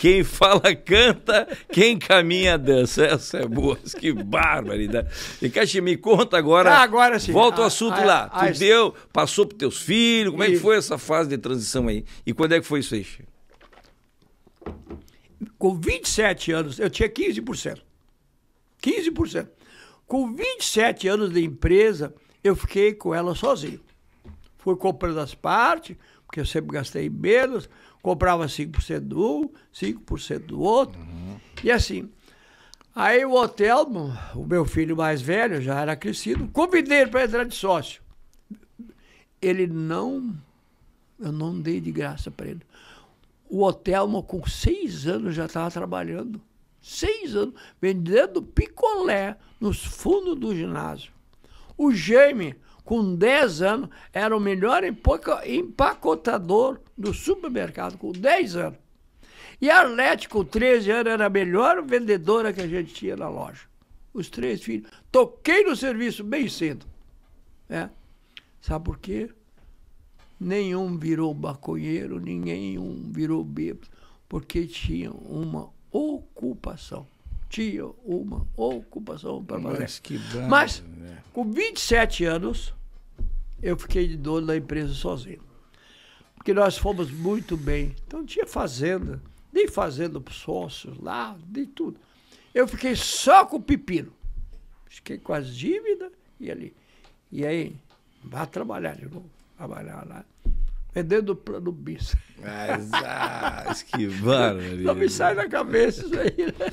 Quem fala, canta. Quem caminha, dança. Essa é boa. Que barbaridade. E Xê, me conta agora. Ah, agora sim. Volta ao assunto ah, lá. Ah, tu a... Ah, deu, passou pros teus filhos. Como e... é que foi essa fase de transição aí? E quando é que foi isso aí, Xê? Com 27 anos, eu tinha 15%. 15%. Com 27 anos de empresa, eu fiquei com ela sozinho. Fui comprando as partes, porque eu sempre gastei menos, comprava 5% do um, 5% do outro. Uhum. E assim. Aí o hotel, o meu filho mais velho, já era crescido, convidei ele para entrar de sócio. Ele não. Eu não dei de graça para ele. O Otelmo, com seis anos, já estava trabalhando. Seis anos, vendendo picolé nos fundos do ginásio. O Jaime, com dez anos, era o melhor empacotador do supermercado, com dez anos. E a Arlete, com 13 anos, era a melhor vendedora que a gente tinha na loja. Os três filhos. Toquei no serviço bem cedo. É. Sabe por quê? nenhum virou maconheiro, nenhum virou bêbado, porque tinha uma ocupação. Tinha uma ocupação para fazer. Mas, que bravo, Mas né? com 27 anos, eu fiquei de dono da empresa sozinho. Porque nós fomos muito bem. Então tinha fazenda, nem fazenda para sócios lá, de tudo. Eu fiquei só com o pepino. Fiquei com as dívidas e ali. E aí, vá trabalhar de novo. Trabalhar lá. Vendendo é do plano bis. Mas, ah, esquivando. Não me sai da cabeça isso aí, né?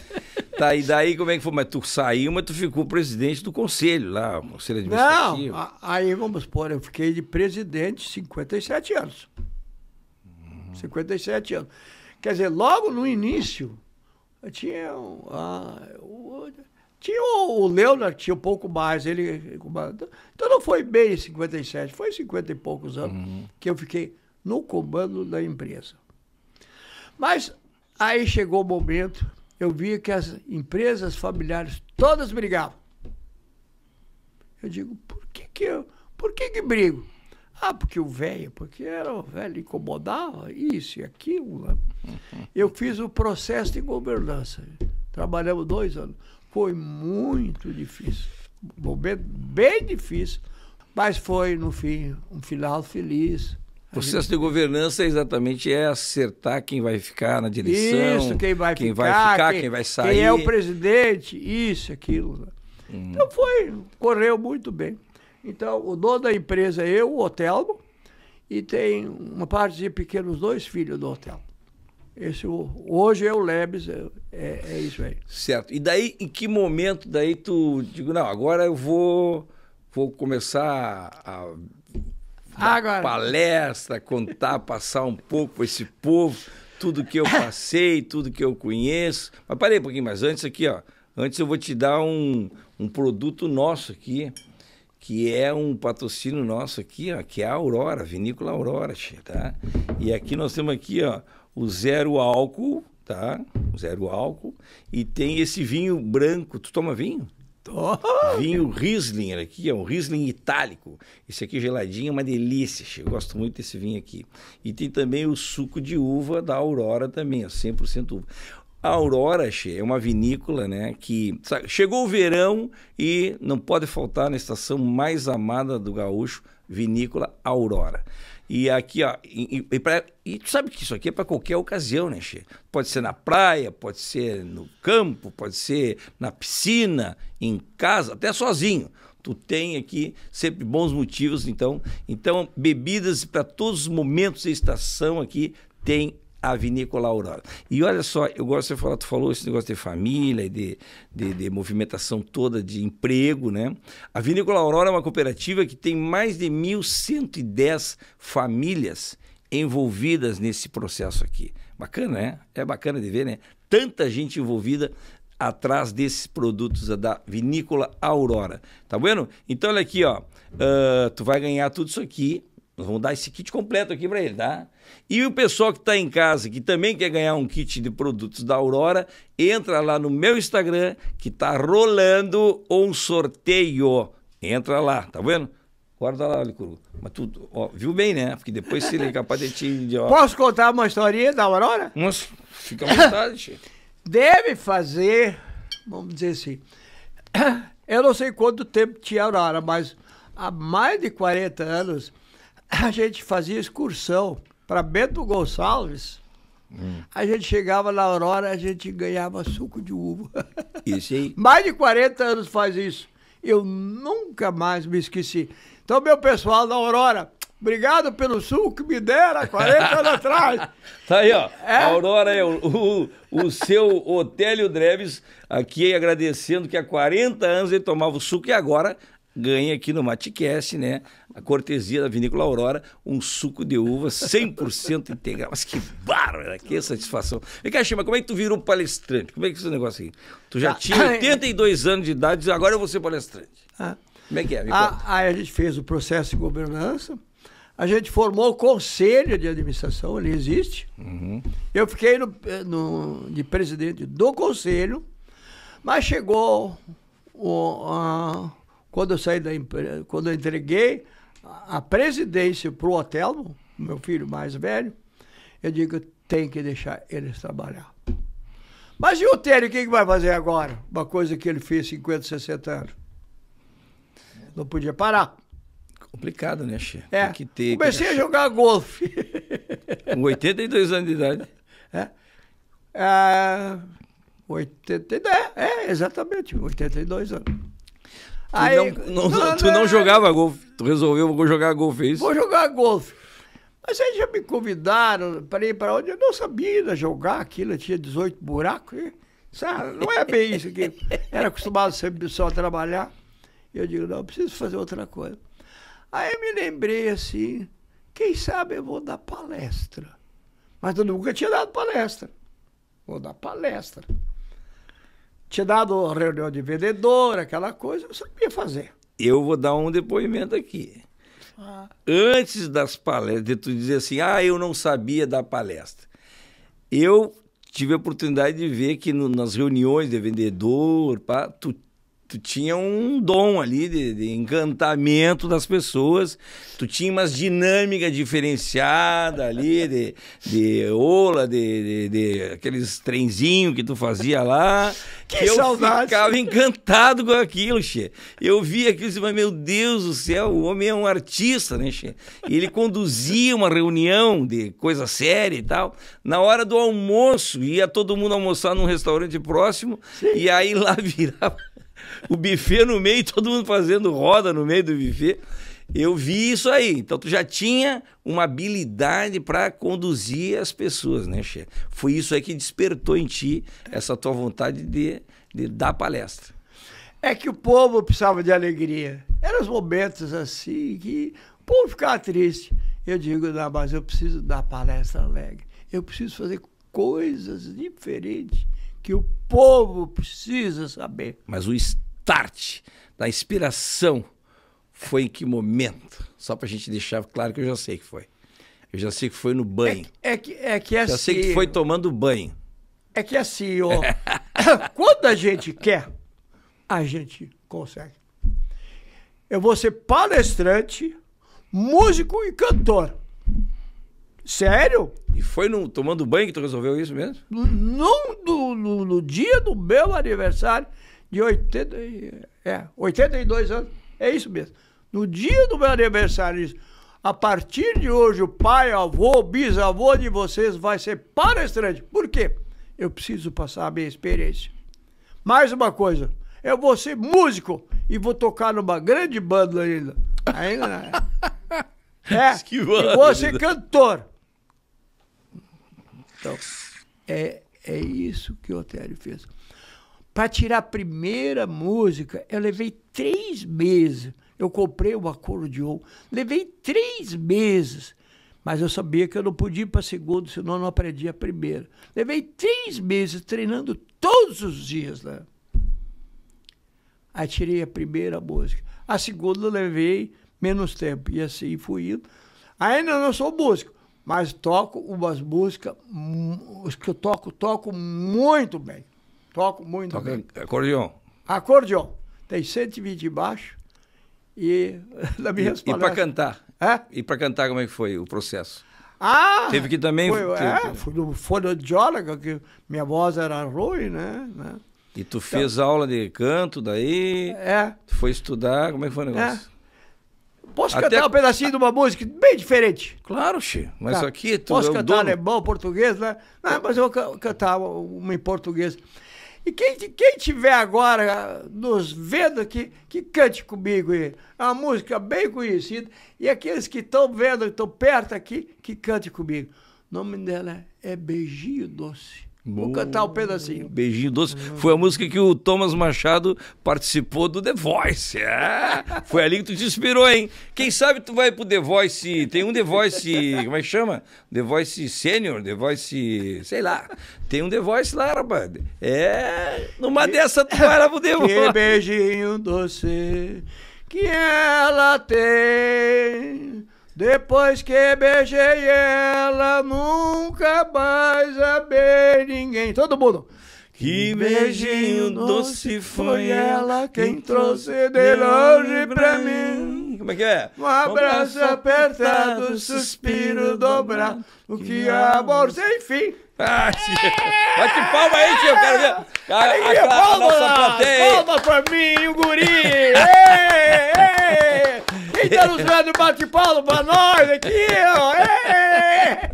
Tá, e daí como é que foi? Mas tu saiu, mas tu ficou presidente do conselho lá, o conselho administrativo. Não, aí vamos supor, eu fiquei de presidente 57 anos. Uhum. 57 anos. Quer dizer, logo no início, eu tinha um, ah, tinha o, o Leonard, tinha um pouco mais, ele. Então não foi bem em 57, foi 50 e poucos anos uhum. que eu fiquei no comando da empresa. Mas aí chegou o momento, eu vi que as empresas familiares todas brigavam. Eu digo, por que que eu, por que que brigo? Ah, porque o velho, porque era o velho incomodava, isso e aquilo. Né? (laughs) Eu fiz o processo de governança. Trabalhamos dois anos. Foi muito difícil, bem, bem difícil, mas foi, no fim, um final feliz. O processo de governança exatamente é acertar quem vai ficar na direção, isso, quem vai quem ficar, vai ficar quem, quem, vai sair. Quem é o presidente, isso, aquilo. Hum. Então foi, correu muito bem. Então, o dono da empresa é eu, o Otelmo, e tem uma parte de pequenos dois filhos do Otelmo. Esse, hoje é o Lebes, é, é, é isso aí. Certo. E daí, em que momento daí tu digo, não, agora eu vou, vou começar a agora. palestra, contar, (laughs) passar um pouco para esse povo, tudo que eu (coughs) passei, tudo que eu conheço. Mas parei um pouquinho, mas antes aqui, ó. Antes eu vou te dar um, um produto nosso aqui, que é um patrocínio nosso aqui, ó, que é a Aurora, a Vinícola Aurora, tá? E aqui nós temos aqui, ó o zero álcool, tá? Zero álcool. E tem esse vinho branco. Tu toma vinho? Toma. Vinho Riesling, aqui, é um Riesling itálico. Esse aqui é geladinho é uma delícia, eu gosto muito desse vinho aqui. E tem também o suco de uva da Aurora também, 100% uva. A Aurora, é uma vinícola, né, que sabe, chegou o verão e não pode faltar na estação mais amada do gaúcho, vinícola Aurora. E aqui, ó, e, e, pra, e tu sabe que isso aqui é para qualquer ocasião, né, Che? Pode ser na praia, pode ser no campo, pode ser na piscina, em casa, até sozinho. Tu tem aqui sempre bons motivos, então. Então, bebidas para todos os momentos e estação aqui tem a vinícola Aurora. E olha só, eu gosto de falar, tu falou esse negócio de família, de, de, de, movimentação toda, de emprego, né? A vinícola Aurora é uma cooperativa que tem mais de 1.110 famílias envolvidas nesse processo aqui. Bacana, né? É bacana de ver, né? Tanta gente envolvida atrás desses produtos da vinícola Aurora. Tá vendo? Então, olha aqui, ó. Uh, tu vai ganhar tudo isso aqui nós vamos dar esse kit completo aqui para ele, tá? E o pessoal que está em casa, que também quer ganhar um kit de produtos da Aurora, entra lá no meu Instagram, que tá rolando um sorteio. Entra lá, tá vendo? Guarda lá, Licuru. Mas tu ó, viu bem, né? Porque depois se ele é capaz de te... Ó... Posso contar uma historinha da Aurora? Nossa, fica à vontade. (laughs) Deve fazer, vamos dizer assim, (coughs) eu não sei quanto tempo tinha Aurora, mas há mais de 40 anos a gente fazia excursão para Bento Gonçalves. Hum. A gente chegava na Aurora, a gente ganhava suco de uva. (laughs) Isso aí. Mais de 40 anos faz isso. Eu nunca mais me esqueci. Então, meu pessoal da Aurora, obrigado pelo suco que me deram 40 anos atrás. (laughs) Tá aí, ó. É. Aurora é o, o, o seu Otélio Dreves aqui agradecendo que há 40 anos ele tomava o suco e agora ganha aqui no Maticast, né? A cortesia da Vinícola Aurora, um suco de uva 100% integral. Mas que bárbaro, que satisfação. Vem cá, Chima, como é que tu virou palestrante? Como é que é esse negócio aí? Tu já ah, tinha 82 anos de idade e agora eu vou ser palestrante. Ah, como é que é? Ah, a, aí a gente fez o processo de governança, a gente formou o conselho de administração, ele existe. Uhum. Eu fiquei no, no, de presidente do conselho, mas chegou o... A, quando eu saí da empresa, quando eu entreguei a presidência para o Otelo, meu filho mais velho, eu digo, tem que deixar eles trabalhar. Mas e o Tênis, o que, vai fazer agora? Uma coisa que ele fez 50, 60 anos. Não podia parar. Complicado, né, Che? É. Tem que ter, Comecei a jogar golfe. (laughs) Com 82 anos de idade. É. é 80, é, é, exatamente, 82 anos. Aí, tu não, (laughs) não, não, tu não né? jogava golfe. Tu resolveu, vou jogar golfe, é isso? Vou jogar golfe. Mas aí já me convidaram para ir para onde eu não sabia jogar aquilo, tinha 18 buracos. E, sabe? É, não é bem isso que (laughs) era acostumado sempre só a trabalhar. Eu digo, não, eu preciso fazer outra coisa. Aí eu me lembrei assim, quem sabe eu vou dar palestra. Mas eu nunca tinha dado palestra. Vou dar palestra tinha dado reunião de vendedor, aquela coisa, eu sabia fazer. Eu vou dar um depoimento aqui. Ah. Antes das palestras, de tu dizer assim, ah, eu não sabia da palestra. Eu tive a oportunidade de ver que no, nas reuniões de vendedor, pá, tu tu tinha um dom ali de, de, encantamento das pessoas, tu tinha umas dinâmica diferenciada ali, de, de ola, de, de, de aqueles trenzinhos que tu fazia lá. Que, que eu saudade. ficava encantado com aquilo, xê Eu via aquilo e disse, meu Deus do céu, o homem é um artista, né, xê E ele conduzia uma reunião de coisa séria e tal. Na hora do almoço, ia todo mundo almoçar num restaurante próximo, Sim. e aí lá (laughs) virava o buffet no meio, todo mundo fazendo roda no meio do buffet. Eu vi isso aí. Então tu já tinha uma habilidade para conduzir as pessoas, né, Che? Foi isso aí que despertou em ti essa tua vontade de, de dar palestra. É que o povo precisava de alegria. Eram os momentos assim que o povo ficava triste. Eu digo, não, mas eu preciso dar palestra alegre. Eu preciso fazer coisas diferentes que o povo precisa saber. Mas o start da inspiração foi em que momento? Só para a gente deixar claro que eu já sei que foi. Eu já sei que foi no banho. É, é que é que é assim. Já sei que assim. foi tomando banho. É que é assim, ó. (laughs) quando a gente quer, a gente consegue. Eu vou ser palestrante, músico e cantor. Sério? E foi no, tomando banho que tu resolveu isso mesmo? No, no, no, no dia do meu aniversário de 80, é, 82 anos. É isso mesmo. No dia do meu aniversário, A partir de hoje, o pai, avô, bisavô de vocês vai ser palestrante. Por quê? Eu preciso passar a minha experiência. Mais uma coisa, eu vou ser músico e vou tocar numa grande banda ainda. Ainda, É, (laughs) é e vou ser cantor. Então, é, é isso que o Otério fez. Para tirar a primeira música, eu levei três meses. Eu comprei o acordeon, levei três meses. Mas eu sabia que eu não podia ir para a segunda, senão eu não aprendi a primeira. Levei três meses treinando todos os dias lá. Né? Aí tirei a primeira música. A segunda eu levei menos tempo. E assim fui indo. Ainda não sou músico, mas toco umas músicas, hum, os que eu toco, toco muito bem. Toco muito Toca bem. Acordeon. Acordeon. Tem 120 baixo e (laughs) na minha E, e para cantar? É? E para cantar como é que foi o processo? Ah! Teve que também... Foi, teve, é, foi no fonoaudiólogo, que minha voz era ruim, né? né? E tu então fez então, aula de canto daí? É. Tu foi estudar, como é que foi o é. negócio? É. Posso Até... cantar um pedacinho de uma música bem diferente? Claro, Xê. Mas tá. aqui... É tu Posso é cantar dono... alemão, português, né? Não, mas eu vou cantar uma em português. E quem, quem tiver agora nos vendo aqui, que cante comigo aí. É uma música bem conhecida. E aqueles que estão vendo, estão perto aqui, que cante comigo. O nome dela é Beijinho Doce. Vou cantar um pedacinho. Beijinho Doce. Uhum. Foi a música que o Thomas Machado participou do The Voice. É. Foi ali que tu te inspirou, hein? Quem sabe tu vai pro The Voice. Tem um The Voice. Como é que chama? The Voice Sênior, The Voice. Sei lá. Tem um The Voice lá, rapaz. É. Numa dessa tu vai lá pro The (laughs) Voice. Que beijinho doce que ela tem depois que beijei ela, nunca mais amei ninguém. Todo mundo. Que beijinho doce foi ela quem trouxe de longe pra mim. Como é que é? Um abraço apertado, suspiro dobrado, o que amor sem fim. Ah, Bate palma aí, tio, eu quero ver. A, aí, a, a, palma, a nossa plateia. palma pra mim, o guri. ei, ei. Quem tá nos vendo bate palo pra nós aqui, ó. É.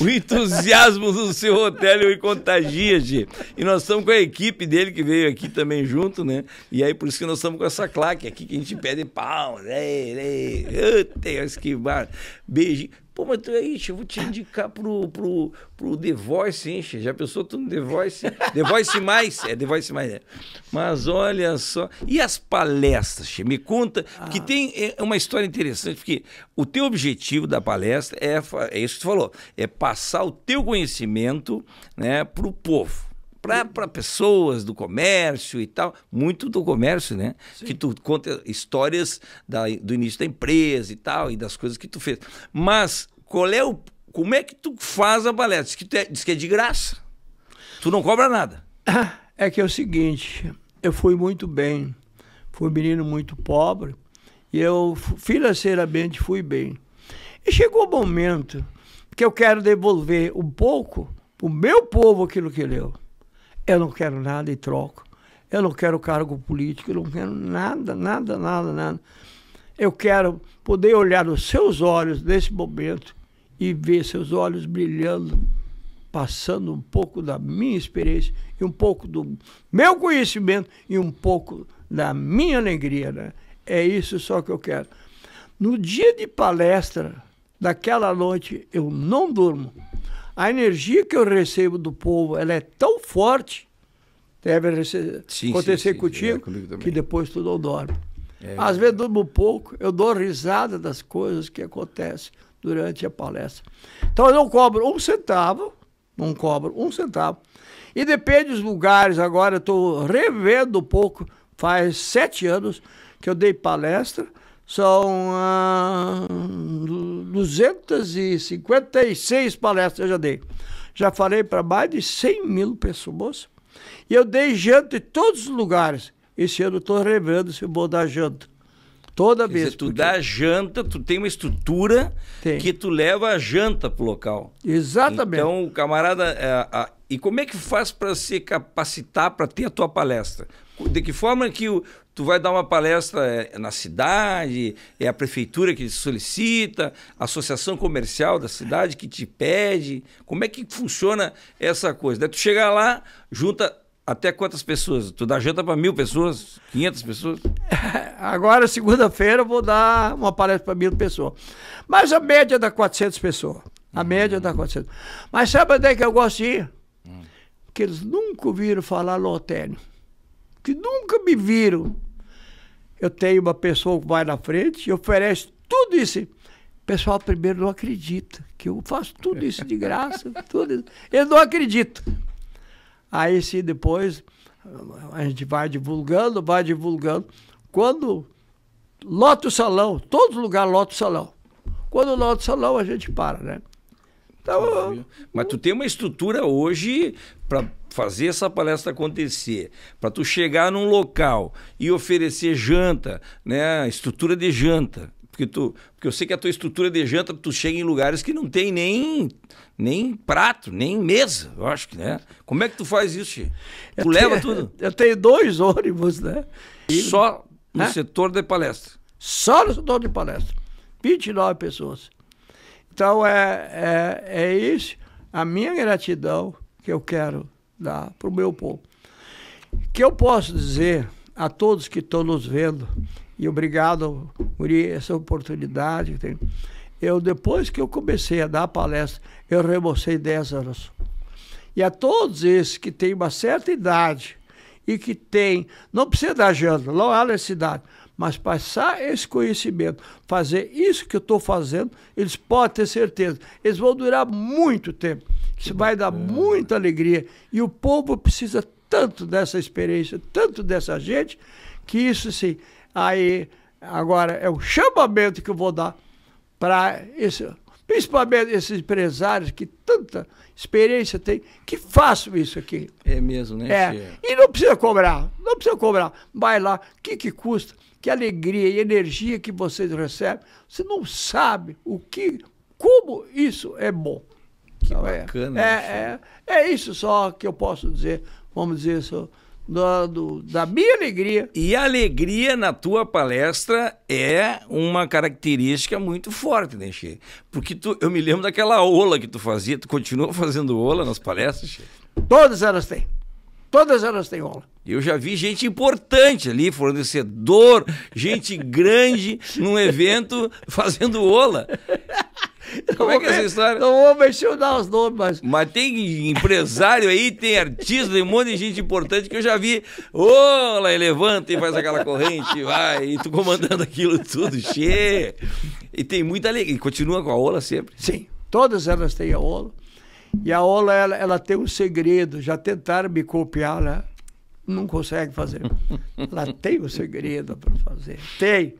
O entusiasmo do seu Otélio contagia, gente. E nós estamos com a equipe dele que veio aqui também junto, né? E aí por isso que nós estamos com essa claque aqui que a gente pede palmas. Ei, ei. Eu tenho que esquivar, Beijinho. Pô, mas tu é isso, eu vou te indicar pro, pro, pro The Voice, hein, Já pensou tu no The Voice? The Voice Mais? É, The Voice Mais, é. Mas olha só. E as palestras, Me conta, ah. porque tem é, uma história interessante, porque o teu objetivo da palestra é, é isso que tu falou, é passar o teu conhecimento né, pro povo para pessoas do comércio e tal, muito do comércio, né? Sim. Que tu conta histórias da, do início da empresa e tal, e das coisas que tu fez. Mas qual é o. Como é que tu faz a palestra? Diz que, tu é, diz que é de graça. Tu não cobra nada. É que é o seguinte, eu fui muito bem. Fui um menino muito pobre. E eu financeiramente fui bem. E chegou o momento que eu quero devolver um pouco o meu povo aquilo que leu. Eu não quero nada e troco. Eu não quero cargo político, eu não quero nada, nada, nada, nada. Eu quero poder olhar nos seus olhos nesse momento e ver seus olhos brilhando, passando um pouco da minha experiência e um pouco do meu conhecimento e um pouco da minha alegria, né? É isso só que eu quero. No dia de palestra daquela noite, eu não durmo a energia que eu recebo do povo ela é tão forte, deve sim, acontecer sim, contigo, sim, é, que depois tu não dorme. É, Às é. vezes durmo pouco, eu dou risada das coisas que acontecem durante a palestra. Então eu não cobro um centavo, não cobro um centavo. E depende dos lugares, agora eu estou revendo um pouco, faz sete anos que eu dei palestra, são ah, 256 palestras eu já dei. Já falei para mais de 100 mil pessoas. E eu dei janta em todos os lugares. Esse ano eu estou revendo se eu vou dar janta. Toda Quer vez. Dizer, tu porque... dá janta, tu tem uma estrutura tem. que tu leva a janta pro local. Exatamente. Então, camarada, é, e como é que faz para se capacitar para ter a tua palestra? de que forma que o, tu vai dar uma palestra eh, na cidade, é a prefeitura que te solicita, a associação comercial da cidade que te pede, como é que funciona essa coisa? Daí tu chegar lá, junta até quantas pessoas? Tu dá janta para mil pessoas? 500 pessoas? (laughs) Agora, segunda-feira, eu vou dar uma palestra para mil pessoas. Mas a média é dá 400 pessoas. A uhum. média é dá 400. Mas sabe onde é que eu gosto de ir? Uhum. Que eles nunca ouviram falar lotério que nunca me viram. Eu tenho uma pessoa que vai na frente e oferece tudo isso. O pessoal primeiro não acredita que eu faço tudo isso de graça, (laughs) tudo isso. não acredita. Aí sim, depois a gente vai divulgando, vai divulgando. Quando lota o salão, todo lugar lota o salão. Quando lota o salão, a gente para, né? Então, Mas tu tem uma estrutura hoje para fazer essa palestra acontecer, para tu chegar num local e oferecer janta, né, estrutura de janta, porque tu, porque eu sei que a tua estrutura de janta tu chega em lugares que não tem nem nem prato, nem mesa, eu acho que, né? Como é que tu faz isso, Chico? Tu eu leva tenho, tudo? (laughs) Eu tenho dois ônibus, né? E só no setor de palestra. Só no setor de palestra. 29 pessoas. Então é, é, é isso. A minha gratidão que eu quero dar para o meu povo. que eu posso dizer a todos que estão nos vendo, e obrigado, por essa oportunidade que Eu, depois que eu comecei a dar a palestra, eu remocei 10 anos. E a todos esses que têm uma certa idade e que têm, não precisa dar janta, não há necessidade, mas passar esse conhecimento, fazer isso que eu estou fazendo, eles podem ter certeza. Eles vão durar muito tempo. Isso vai dar muita alegria. E o povo precisa tanto dessa experiência, tanto dessa gente, que isso sim. Aí, agora, é o chamamento que eu vou dar para esse Principalmente esses empresários que tanta experiência têm, que façam isso aqui. É mesmo, né? É. E não precisa cobrar, não precisa cobrar. Vai lá, o que, que custa? Que alegria e energia que vocês recebem. Você não sabe o que, como isso é bom. Que então, é. bacana. É, é, é, é isso só que eu posso dizer, vamos dizer isso do, do, da minha alegria. E a alegria na tua palestra é uma característica muito forte, né, Xê? Porque tu, eu me lembro daquela ola que tu fazia, tu continua fazendo ola nas palestras, Xê? Todas elas têm. Todas elas têm aula. Eu já vi gente importante ali, fornecedor, gente grande num evento fazendo ola. (laughs) Como é que é essa história? Não vou mexer, ou dar os nomes, mas. Mas tem empresário aí, tem artista, tem um monte de gente importante que eu já vi. Ô, lá, levanta e faz aquela corrente, vai, e tu comandando aquilo tudo, che. E tem muita alegria. E continua com a Ola sempre? Sim, todas elas têm a Ola. E a Ola, ela, ela tem um segredo. Já tentaram me copiar, né? Não consegue fazer. ela tem um segredo para fazer. Tem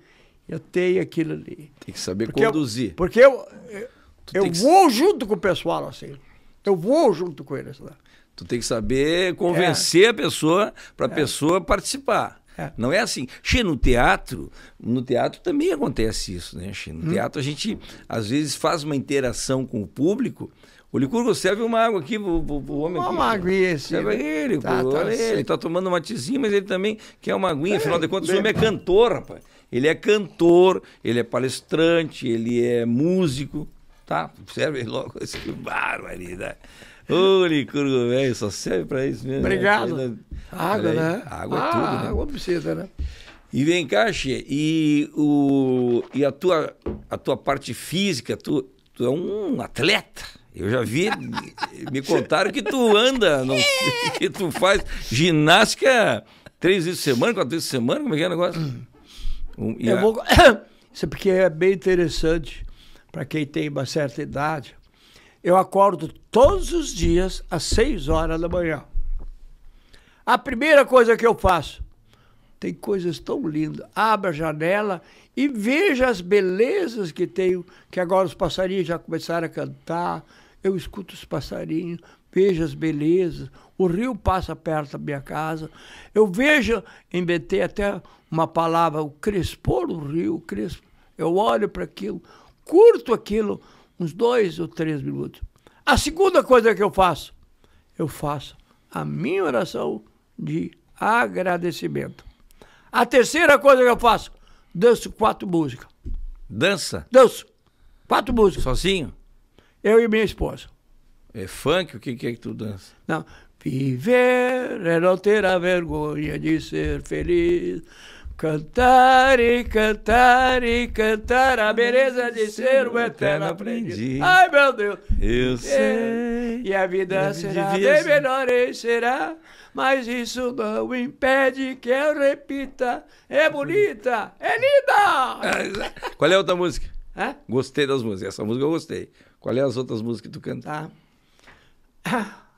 eu tenho aquilo ali. Tem que saber porque conduzir. Eu, porque eu, eu, eu que... vou junto com o pessoal assim. Eu vou junto com eles lá. Tu tem que saber convencer é. a pessoa para a é. pessoa participar. É. Não é assim. Xê, no teatro, no teatro também acontece isso, né, Che? No hum. teatro a gente às vezes faz uma interação com o público. O Licurgo serve uma água aqui pro, pro, pro homem. Uma, aqui, aguinha, esse. Serve ele, tá, tá, ele. Assim. Ele tá tomando uma tizinha, mas ele também quer uma aguinha. É, afinal de contas, o homem é cantor, rapaz. Ele é cantor, ele é palestrante, ele é músico, tá? Serve logo isso, que barbaridade. Ô, licurgo velho, só serve pra isso mesmo. Né? Obrigado. Né? Água, né? Água é tudo, ah, né? Água precisa, né? E vem cá, Xê, e, o, e a, tua, a tua parte física, tu, tu é um atleta. Eu já vi, me contaram que tu anda, não, que tu faz ginástica três vezes por semana, quatro vezes por semana, como é que é o negócio? Um, eu a... vou... (coughs) Isso é porque é bem interessante para quem tem uma certa idade. Eu acordo todos os dias às 6 horas da manhã. A primeira coisa que eu faço, tem coisas tão lindas. Abra a janela e veja as belezas que tenho, que agora os passarinhos já começaram a cantar, eu escuto os passarinhos, vejo as belezas, o rio passa perto da minha casa. Eu vejo, inventei até uma palavra, o crespor do rio, crespo. Eu olho para aquilo, curto aquilo uns dois ou três minutos. A segunda coisa que eu faço, eu faço a minha oração de agradecimento. A terceira coisa que eu faço, danço quatro músicas. Dança? Danço. Quatro músicas. Sozinho? Eu e minha esposa. É funk? O que, que é que tu dança? Não. Viver é não ter a vergonha de ser feliz. Cantar e cantar e cantar a beleza de ser o eterno aprendiz. Ai, meu Deus! Eu é. sei. E a vida será bem melhor e será, mas isso não impede que eu repita. É bonita, é linda! (laughs) Qual é a outra música? Gostei das músicas. Essa música eu gostei. Qual é as outras músicas que tu canta? Tá. (coughs)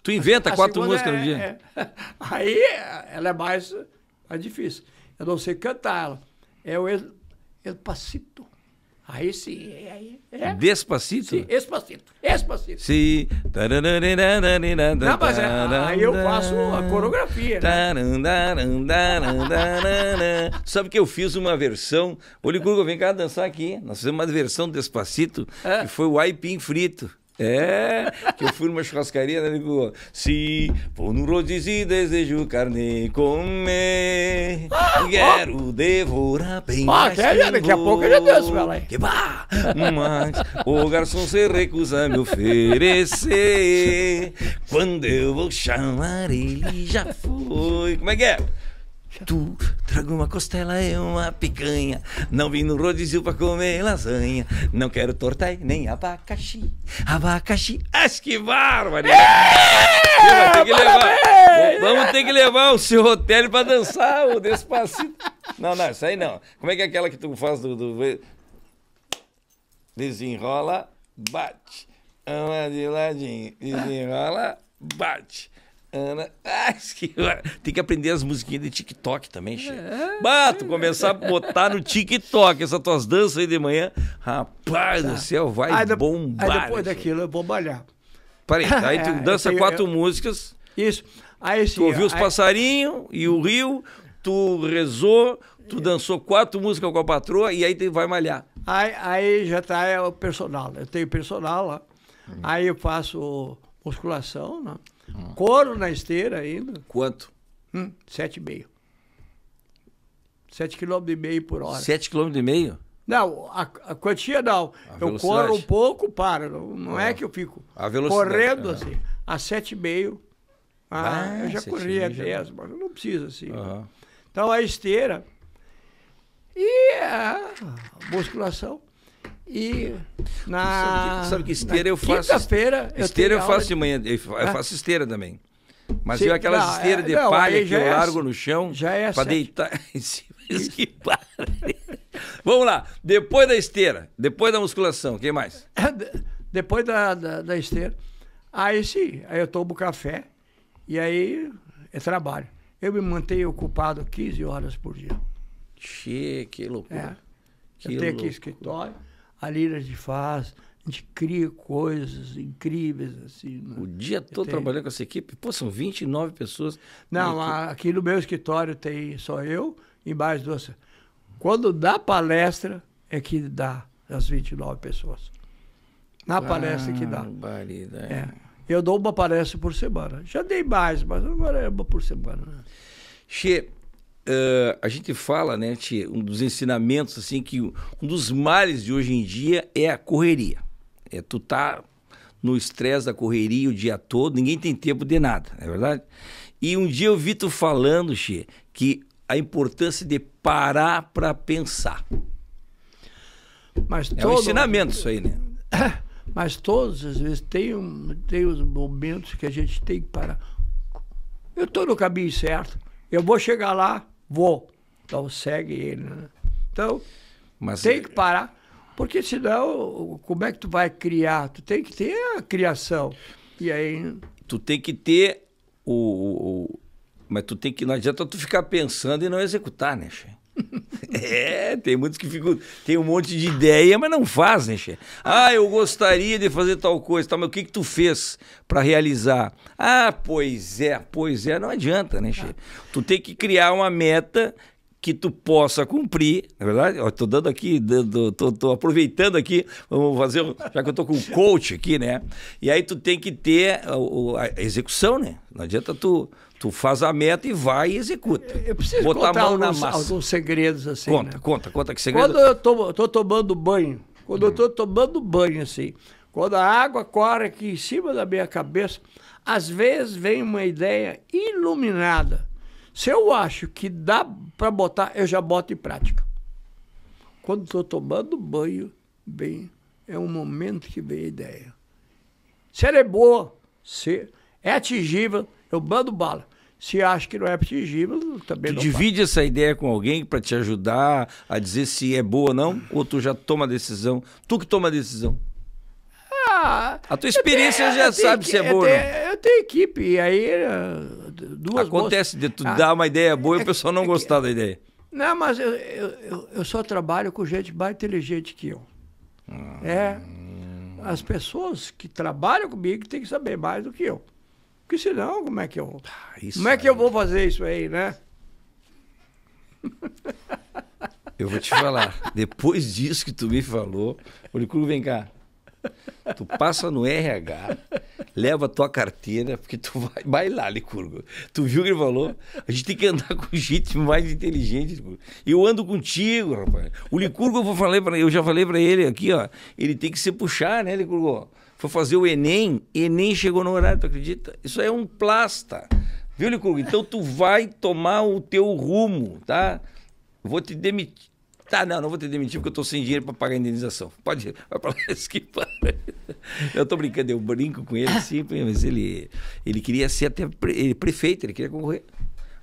Tu inventa a, a quatro músicas é, no dia? É. (laughs) Aí ela é mais, mais é difícil. Eu não sei cantar ela. É o El, El Aí sim, aí é. Despacito? Sim, espacito, espacito. Sim. Não, mas é, aí eu faço a coreografia. Né? Sabe que eu fiz uma versão. Ô, Licurgo, vem cá dançar aqui. Nós fizemos uma versão do Despacito, é. que foi o aipim frito. É, que eu fui numa churrascaria, né? Digo, se vou no rodízio e desejo carne comer, ah, quero devorar bem ah, mais que é, daqui a pouco eu já desço ela aí. Que bah, mas o garçom se recusa a me oferecer, quando eu vou chamar ele já foi. Como é que é? tu. Trago uma costela e uma picanha. Não vim no rodízio pra comer lasanha. Não quero torta e nem abacaxi. Abacaxi, acho que bárbaro! Vamos ter que levar, vamos ter que levar o seu hotel pra dançar o despacito. Não, não, isso aí não. Como é que é aquela que tu faz do... do... Desenrola, bate. Ama de ladinho. Desenrola, bate. Ana. Ai, Tem que aprender as musiquinhas de TikTok também, é, chefe. É. Bato, começar a botar no TikTok essas tuas danças aí de manhã. Rapaz tá. do céu, vai aí, bombar. Aí depois né, daquilo eu bombalhar. Peraí, (laughs) é, aí tu dança quatro eu, músicas. Isso. Aí sim. Tu assim, ouviu os passarinhos e o rio, tu rezou, tu dançou quatro músicas com a patroa e aí tu vai malhar. Aí, aí já tá o personal. Né? Eu tenho personal lá. Hum. Aí eu faço musculação, né? Hum. Coro na esteira ainda. Quanto? Hum, 7,5. sete km e meio por hora. Sete km e meio? Não, a, a quantia não. A eu corro um pouco, para. Não, não é. é que eu fico correndo é. assim. A 7,5. Ah, ah, eu já corri a 10, mas não precisa assim. Uhum. Então a esteira e a musculação. E na sabe que esteira eu faço. Quinta-feira eu esteira eu faço de manhã, eu faço esteira também. Mas Sim, eu aquelas esteiras é, de não, palha que eu é largo no chão já é para deitar (laughs) em cima. (laughs) Vamos lá. Depois da esteira, depois da musculação, quem mais? (laughs) Depois da, da, da esteira, aí sim, aí eu tomo café e aí é trabalho. Eu me mantenho ocupado 15 horas por dia. Che, que loucura. É. Que eu tenho aqui escritório a a gente faz, a gente cria coisas incríveis, assim. Né? O dia todo trabalhando com essa equipe? Pô, são 29 pessoas. Não, a, aqui no meu escritório tem só eu e mais duas. Quando dá palestra, é que dá as 29 pessoas. Na ah, palestra que dá. Barida, é. é. Eu dou uma palestra por semana. Já dei mais, mas agora é uma por semana. Che, né? Uh, a gente fala, né, Tia, um dos ensinamentos, assim, que um dos males de hoje em dia é a correria. É tu tá no estresse da correria o dia todo, ninguém tem tempo de nada, é verdade? E um dia eu vi tu falando, Tia, que a importância de parar para pensar. Mas é um ensinamento isso aí, né? (coughs) Mas todas as vezes tem, um, tem os momentos que a gente tem que parar. Eu estou no caminho certo, eu vou chegar lá, vou então segue ele. Né? Então, Mas tem é que parar, porque senão, como é que tu vai criar? Tu tem que ter a criação. E aí. Tu tem que ter o. o, o... Mas tu tem que. Não adianta tu ficar pensando e não executar, né, Che? É, tem muitos que ficam. Tem um monte de ideia, mas não fazem, che. Ah, eu gostaria de fazer tal coisa, tal, mas o que, que tu fez para realizar? Ah, pois é, pois é, não adianta, né, che? Tu tem que criar uma meta que tu possa cumprir, na é verdade, eu tô dando aqui, dando, tô, tô, aproveitando aqui, vamos fazer, já que eu tô com o coach aqui, né? E aí tu tem que ter a, a execução, né? Não adianta tu Tu faz a meta e vai e executa. Eu preciso Botar contar a mão alguns, na massa. alguns segredos assim. Conta, né? conta, conta que segredo. Quando eu tô, tô tomando banho, quando hum. eu tô tomando banho assim, quando a água corre aqui em cima da minha cabeça, às vezes vem uma ideia iluminada. Se eu acho que dá para botar, eu já boto em prática. Quando estou tomando banho, bem, é um momento que vem a ideia. Se ela é boa, se é atingível, eu mando bala. Se acha que não é atingível, também tu não divide faz. essa ideia com alguém para te ajudar a dizer se é boa ou não? Ou tu já toma a decisão? Tu que toma a decisão? Ah, a tua experiência tenho, já sabe se é boa ou não? Eu tenho equipe, e aí ah, duas Acontece moças, de tu ah, dar uma ideia boa e o é pessoal não é, gostar da ideia. Não, mas eu, eu, eu, só trabalho com gente mais inteligente que eu. É. Ah. As pessoas que trabalham comigo têm que saber mais do que eu. Porque senão, como é que eu. Ah, como é aí. que eu vou fazer isso aí, né? Eu vou te falar, depois disso que tu me falou, Licurgo vem cá. Tu passa no RH, leva a tua carteira, porque tu vai bailar, Licurgo. Tu viu o que ele falou? A gente tem que andar com gente mais inteligente, Licurgo. Eu ando contigo, rapaz. O Licurgo, eu, vou falar pra, eu já falei para ele aqui, ó. Ele tem que se puxar, né, Licurgo? Foi fazer o Enem, Enem chegou no horário, tu acredita? Isso é um plasta. Viu, Licurgo? Então tu vai tomar o teu rumo, tá? Vou te demitir. Tá, não, não vou te demitir porque eu tô sem dinheiro para pagar a indenização. Pode ir, vai pra lá, (laughs) esquipar. Eu tô brincando, eu brinco com ele sempre, mas ele, ele queria ser até pre prefeito, ele queria concorrer.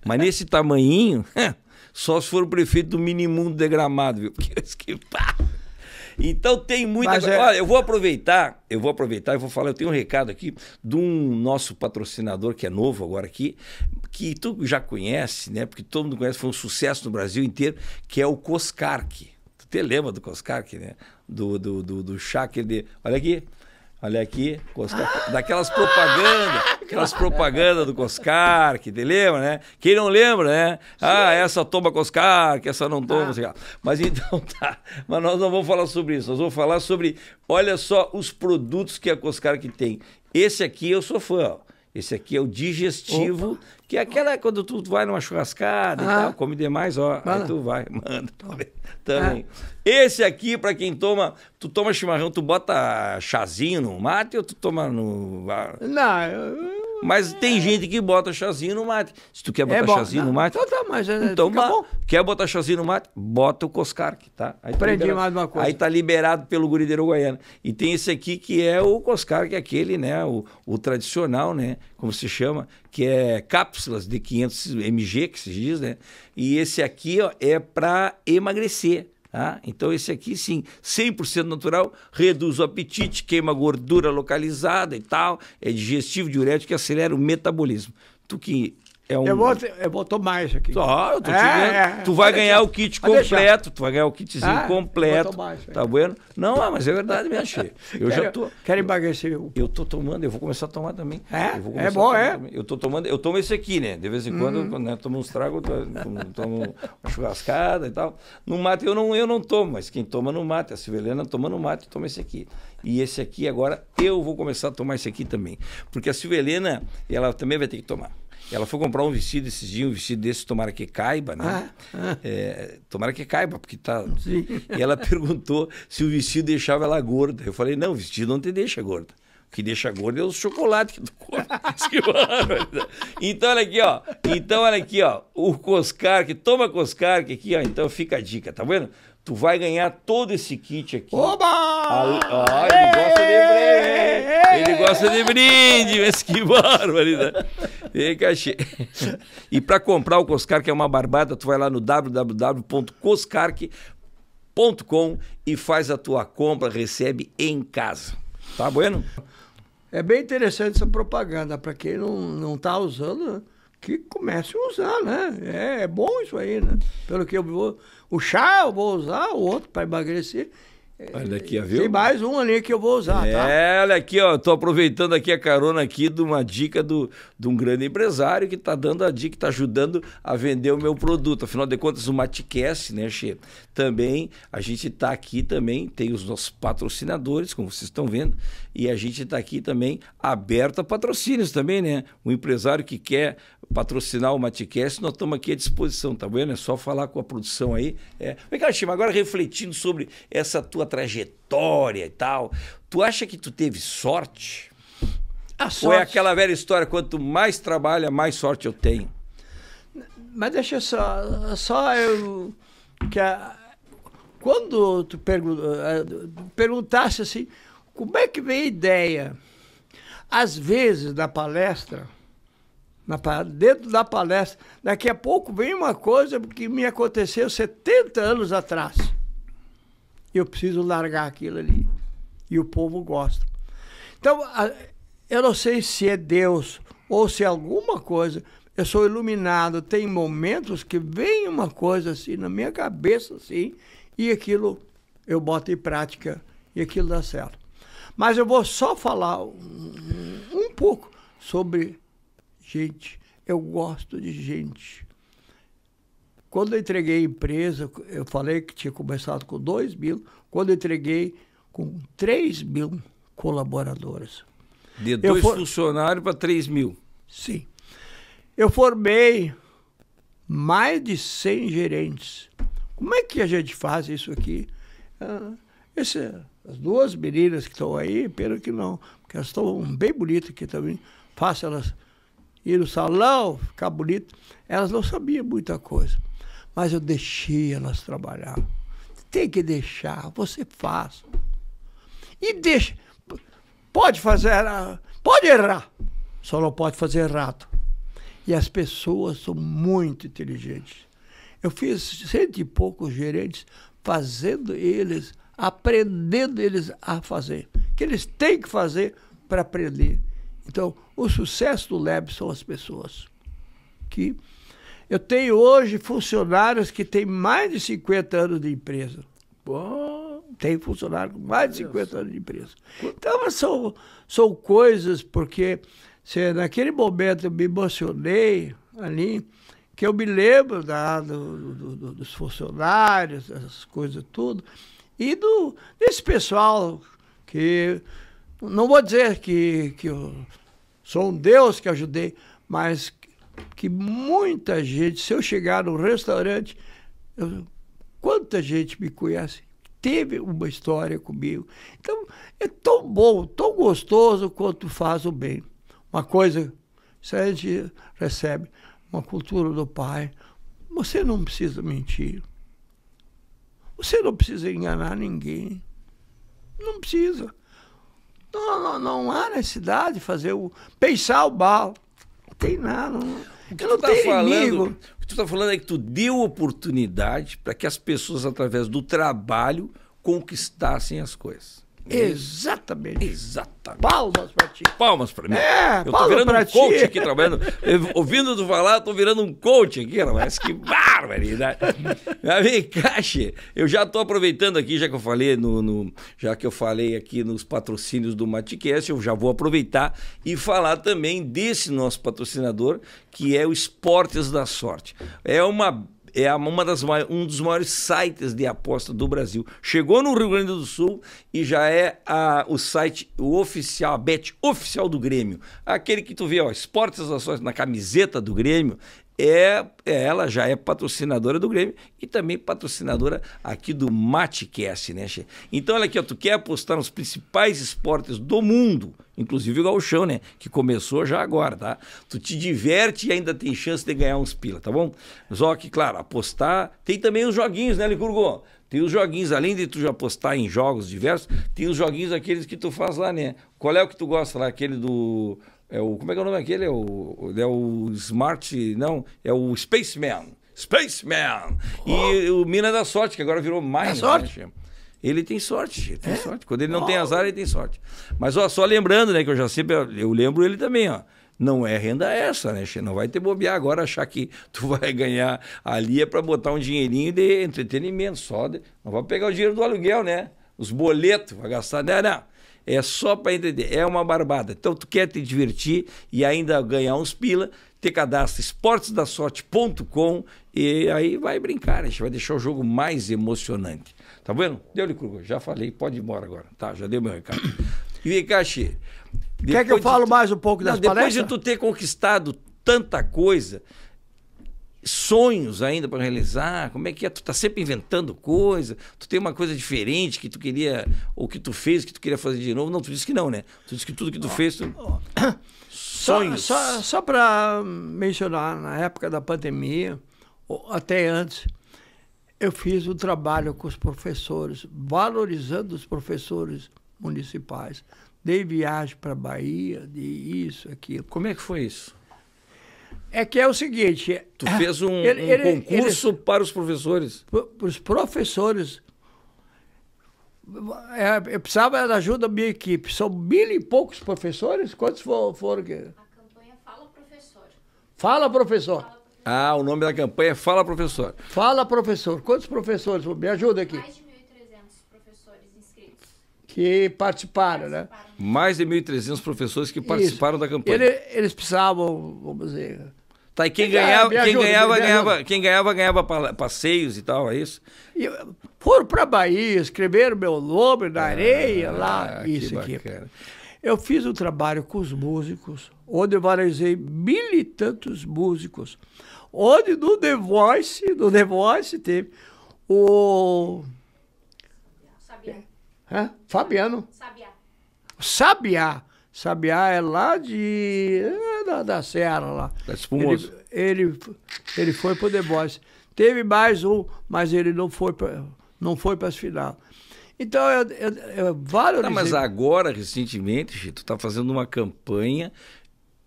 Mas nesse tamanhinho, (laughs) só se for o prefeito do minimundo degramado, viu? Porque (laughs) eu esquipar. Então tem muita coisa. É... Olha, eu vou aproveitar, eu vou aproveitar e vou falar, eu tenho um recado aqui de um nosso patrocinador que é novo agora aqui, que tu já conhece, né? Porque todo mundo conhece, foi um sucesso no Brasil inteiro, que é o Coscarque. Tu te lembra do Coscarque, né? Do, do, do, do chá que ele... Olha aqui. Olha aqui, Coscar, daquelas propagandas, aquelas propagandas do Coscar, que lembra, né? Quem não lembra, né? Ah, essa toma Coscar, que essa não toma, ah. Mas então (laughs) tá, mas nós não vamos falar sobre isso, nós vamos falar sobre, olha só os produtos que a Coscar que tem. Esse aqui eu sou fã, ó. Esse aqui é o digestivo, Opa. que é aquela quando tu vai numa churrascada ah. e tal, come demais, ó, aí ah. tu vai, (laughs) manda tá. também. também. Ah. Esse aqui para quem toma, tu toma chimarrão, tu bota chazinho no mate ou tu toma no ah? Não, eu mas tem é. gente que bota chazinho no mate. Se tu quer é botar é chazinho não. no mate. Então tá, mas. É, então, quer botar chazinho no mate? Bota o Coscarque, tá? Aí tá Aprendi tá mais uma coisa. Aí tá liberado pelo Gurideiro de E tem esse aqui que é o Coscarque, aquele, né? O, o tradicional, né? Como se chama, que é cápsulas de 500 mg, que se diz, né? E esse aqui ó, é para emagrecer. Ah, então esse aqui sim, 100% natural, reduz o apetite, queima gordura localizada e tal, é digestivo, diurético e acelera o metabolismo. Tu que é um... eu, vou, eu vou tomar isso aqui. Só, eu tô te é, vendo. é, tu vai ganhar o kit completo, tu vai ganhar o kitzinho ah, completo. Tomar isso tá aí. tá bueno? Não, ah, mas é verdade, minha achei Eu já tô. Quero emagrecer. Eu, eu tô tomando, eu vou começar a tomar também. É, é bom, é. Também. Eu tô tomando, eu tomo esse aqui, né? De vez em quando, uhum. né, tomo uns tragos, tomo, tomo uma churrascada e tal. No mate eu não, eu não tomo, mas quem toma no mate, a Silvelena toma no mate, toma esse aqui. E esse aqui agora eu vou começar a tomar esse aqui também. Porque a Silvelena, ela também vai ter que tomar. Ela foi comprar um vestido esses dias, um vestido desse, tomara que caiba, né? Ah, ah. É, tomara que caiba, porque tá. Sim. E ela perguntou se o vestido deixava ela gorda. Eu falei, não, o vestido não te deixa gorda. O que deixa gorda é o chocolate que tu come. (laughs) então, olha aqui, ó. Então, olha aqui, ó. O Coscar, que toma Coscar, que aqui, ó. Então, fica a dica, tá vendo? Tu vai ganhar todo esse kit aqui. Oba! Ah, ah, ele gosta de brinde! Ele gosta de brinde, mas que (laughs) barbaridade! E E para comprar o Coscar, que é uma barbada, tu vai lá no www.coscarque.com e faz a tua compra, recebe em casa. Tá bueno? É bem interessante essa propaganda, para quem não, não tá usando, né? que comece a usar, né? É, é, bom isso aí, né? Pelo que eu vou. O chá eu vou usar, o outro para emagrecer. É, olha aqui, viu? Tem mais um ali que eu vou usar, é, tá? É, olha aqui, ó. Tô aproveitando aqui a carona aqui de uma dica do, de um grande empresário que tá dando a dica, tá ajudando a vender o meu produto. Afinal de contas, o Maticast, né, Che? Também, a gente tá aqui também, tem os nossos patrocinadores, como vocês estão vendo, e a gente tá aqui também aberto a patrocínios também, né? Um empresário que quer patrocinar o Matcast, nós estamos aqui à disposição, tá vendo? É só falar com a produção aí. É. Vem cá, Chima, agora refletindo sobre essa tua trajetória e tal, tu acha que tu teve sorte? A sorte. Ou é aquela velha história, quanto mais trabalha, mais sorte eu tenho? Mas deixa só, só eu... Que a, quando tu pergun eh, perguntasse assim, como é que vem a ideia? Às vezes, na palestra na, dentro da palestra. Daqui a pouco vem uma coisa que me aconteceu 70 anos atrás. Eu preciso largar aquilo ali. E o povo gosta. Então, eu não sei se é Deus ou se é alguma coisa. Eu sou iluminado. Tem momentos que vem uma coisa assim na minha cabeça, assim, e aquilo eu boto em prática e aquilo dá certo. Mas eu vou só falar um, um pouco sobre gente. Eu gosto de gente. Quando eu entreguei a empresa, eu falei que tinha começado com 2 mil, quando eu entreguei com 3 mil colaboradores. De dois for... funcionários para 3 mil? Sim. Eu formei mais de 100 gerentes. Como é que a gente faz isso aqui? Ah, esse, as duas meninas que estão aí, pena que não, porque elas estão bem bonitas aqui também. Faço elas ir no salão, ficar bonito. Elas não sabiam muita coisa, mas eu deixei elas trabalhar. Tem que deixar, você faz. E deixa. Pode fazer, pode errar, só não pode fazer errado. E as pessoas são muito inteligentes. Eu fiz cento e poucos gerentes fazendo eles, aprendendo eles a fazer. que eles têm que fazer para aprender. Então, o sucesso do LEB são as pessoas que... Eu tenho hoje funcionários que têm mais de 50 anos de empresa. Bom, tem funcionário com mais de 50 Deus. anos de empresa. Então, são, são coisas, porque se, naquele momento eu me emocionei ali, que eu me lembro da, do, do, do, dos funcionários, essas coisas tudo, e do, desse pessoal que não vou dizer que, que eu sou um Deus que ajudei, mas que muita gente, se eu chegar no restaurante, eu, quanta gente me conhece, teve uma história comigo. Então, é tão bom, tão gostoso quanto faz o bem. Uma coisa, se a gente recebe uma cultura do pai, você não precisa mentir. Você não precisa enganar ninguém. Não precisa. Não, não, não há necessidade de fazer o. pensar o bal. Não tem nada. Não, o que tu não tá falando, O que tu está falando é que tu deu oportunidade para que as pessoas, através do trabalho, conquistassem as coisas. Né? Exatamente. Exatamente. Palmas pra ti. Palmas pra mim. É, eu tô virando um coach ti. aqui trabalhando. Ouvindo tu falar, tô virando um coach aqui, mas que barbaridade. Vem cá, eu já tô aproveitando aqui, já que eu falei no, no já que eu falei aqui nos patrocínios do Maticast, eu já vou aproveitar e falar também desse nosso patrocinador, que é o Esportes da Sorte. É uma é uma das, um dos maiores sites de aposta do Brasil. Chegou no Rio Grande do Sul e já é a, o site o oficial, a bet oficial do Grêmio. Aquele que tu vê, ó, esportes ações na camiseta do Grêmio, é, é, ela já é patrocinadora do Grêmio e também patrocinadora aqui do Matcast, né, Che? Então, olha aqui, ó, tu quer apostar nos principais esportes do mundo, Inclusive o gauchão, né? Que começou já agora, tá? Tu te diverte e ainda tem chance de ganhar uns pila, tá bom? Só que, claro, apostar... Tem também os joguinhos, né, Licurgo? Tem os joguinhos, além de tu já apostar em jogos diversos, tem os joguinhos aqueles que tu faz lá, né? Qual é o que tu gosta lá? Aquele do... É o, como é que é o nome daquele É o, é o Smart... Não, é o Spaceman. Spaceman! Oh. E o Mina da Sorte, que agora virou mais... Da Sorte? Né? Ele tem sorte, ele tem é? sorte. Quando ele não oh. tem azar, ele tem sorte. Mas ó, só lembrando, né, que eu já sempre eu lembro ele também, ó. Não é renda essa, né? Não vai ter bobear agora achar que (laughs) tu vai ganhar ali é para botar um dinheirinho de entretenimento só. De... Não vai pegar o dinheiro do aluguel, né? Os boletos, vai gastar. Não, né, não. Né? É só para entender. É uma barbada. Então, tu quer te divertir e ainda ganhar uns pila, te cadastra esportesdasorte.com e aí vai brincar. A né, gente vai deixar o jogo mais emocionante. Tá vendo? Deu-lhe cru. Já falei, pode ir embora agora. Tá, já dei meu recado. E vem cá, Xê. Quer que eu falo tu... mais um pouco Não, das depois Depois de tu ter conquistado tanta coisa, sonhos ainda para realizar? Como é que é? Tu tá sempre inventando coisa? Tu tem uma coisa diferente que tu queria ou que tu fez que tu queria fazer de novo? Não, tu disse que não, né? Tu disse que tudo que tu fez tu... sonhos. Só, só, só para mencionar na época da pandemia ou até antes, eu fiz um trabalho com os professores, valorizando os professores municipais. Dei viagem para a Bahia, de isso, aquilo. Como é que foi isso? É que é o seguinte... Tu fez um, ele, um ele, concurso ele, para os professores? Para os professores. É, eu precisava da ajuda da minha equipe. São mil e poucos professores? Quantos foram? A campanha Fala Professor. Fala Professor. Fala ah, o nome da campanha é Fala Professor. Fala Professor. Quantos professores? Me ajuda aqui. Mais de 1.300 professores inscritos. Que participaram, né? Mais de 1.300 professores que participaram Isso. da campanha. Ele, eles precisavam, vamos dizer... Tá, e quem, ganhava, ajuda, quem ganhava, ganhava, quem ganhava, ganhava passeios e tal, é isso? E foram para Bahia, escreveram meu nome na ah, areia, lá, ah, isso aqui. Bacana. Eu fiz um trabalho com os músicos, onde eu valorizei mil e tantos músicos. Onde no The Voice, no The Voice teve o. Sabiá. Hã? Fabiano. Sabiá. Sabiá. Sabiá é lá de. É da, da Serra lá. Da Espumoso. Ele, ele, ele foi pro The Voice. Teve mais um, mas ele não foi pra, não foi para as finais. Então, eu, eu, eu tá, mas agora, recentemente, tu tá fazendo uma campanha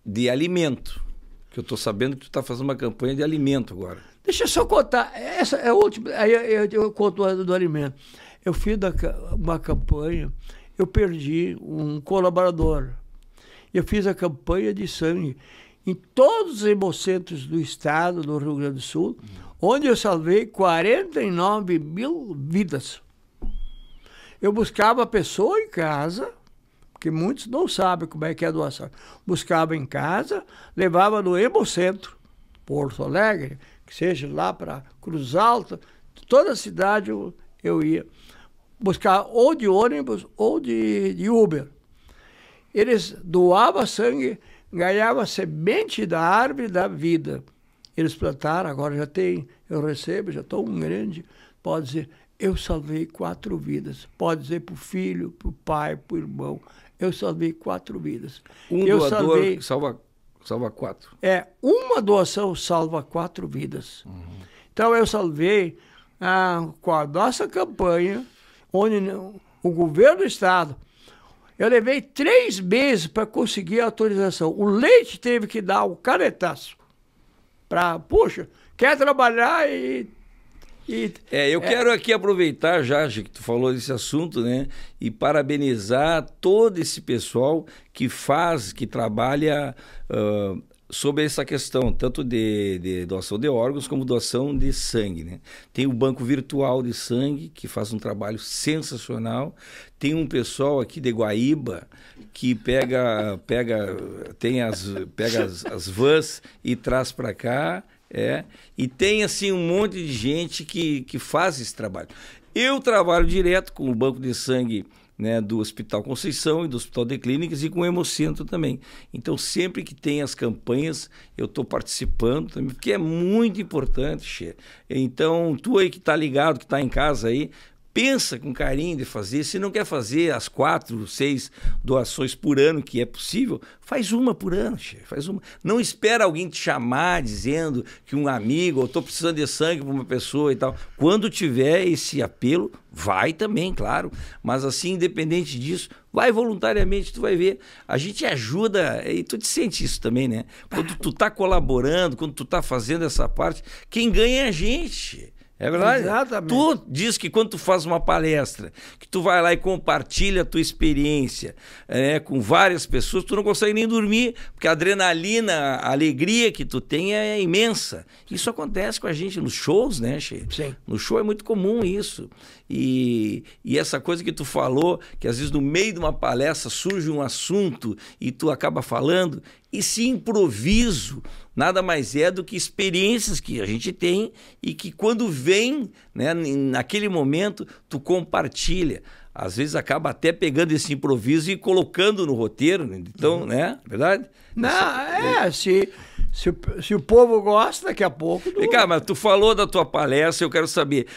de alimento que eu estou sabendo que tu está fazendo uma campanha de alimento agora. Deixa eu só contar. Essa é a última. Aí eu, eu, eu conto do, do alimento. Eu fiz da, uma campanha, eu perdi um colaborador. Eu fiz a campanha de sangue em todos os hemocentros do estado do Rio Grande do Sul, onde eu salvei 49 mil vidas. Eu buscava a pessoa em casa porque muitos não sabem como é que é a doação. Buscava em casa, levava no Hemocentro, Porto Alegre, que seja lá para Cruz Alta, toda a cidade eu, eu ia buscar ou de ônibus ou de, de Uber. Eles doavam sangue, ganhavam semente da árvore da vida. Eles plantaram, agora já tem, eu recebo, já estou um grande, pode dizer, eu salvei quatro vidas. Pode dizer para o filho, para o pai, para o irmão eu salvei quatro vidas. Um eu doador salvei... salva, salva quatro? É, uma doação salva quatro vidas. Uhum. Então, eu salvei ah, com a nossa campanha, onde o governo do Estado... Eu levei três meses para conseguir a autorização. O Leite teve que dar o um canetaço. Para, puxa, quer trabalhar e é, eu é... quero aqui aproveitar já, que tu falou desse assunto, né? E parabenizar todo esse pessoal que faz, que trabalha uh, sobre essa questão, tanto de, de, doação de órgãos como doação de sangue. Né? Tem o Banco Virtual de Sangue, que faz um trabalho sensacional. Tem um pessoal aqui de Guaíba que pega, pega, tem as, pega as, as vans e traz para cá é, e tem assim um monte de gente que, que faz esse trabalho. Eu trabalho direto com o banco de sangue né, do Hospital Conceição e do Hospital de Clínicas e com o Hemocentro também. Então, sempre que tem as campanhas, eu estou participando também, porque é muito importante, Che. Então, tu aí que está ligado, que está em casa aí, pensa com carinho de fazer. Se não quer fazer as quatro, seis doações por ano que é possível, faz uma por ano, chefe, faz uma. Não espera alguém te chamar dizendo que um amigo, ou estou precisando de sangue para uma pessoa e tal. Quando tiver esse apelo, vai também, claro, mas assim, independente disso, vai voluntariamente, tu vai ver. A gente ajuda, e tu te sente isso também, né? Quando tu tá colaborando, quando tu tá fazendo essa parte, quem ganha é a gente. É verdade? Exatamente. Tu diz que quando tu faz uma palestra, que tu vai lá e compartilha a tua experiência é, com várias pessoas, tu não consegue nem dormir, porque a adrenalina, a alegria que tu tem é imensa. Isso acontece com a gente nos shows, né, Che? Sim. No show é muito comum isso. E, e essa coisa que tu falou, que às vezes no meio de uma palestra surge um assunto e tu acaba falando, esse improviso nada mais é do que experiências que a gente tem e que quando vem, né, naquele momento, tu compartilha às vezes acaba até pegando esse improviso e colocando no roteiro, né, então, uhum. né? Verdade? Não, Essa... é, se, se, se o povo gosta, daqui a pouco... Vem cá, mas tu falou da tua palestra, eu quero saber,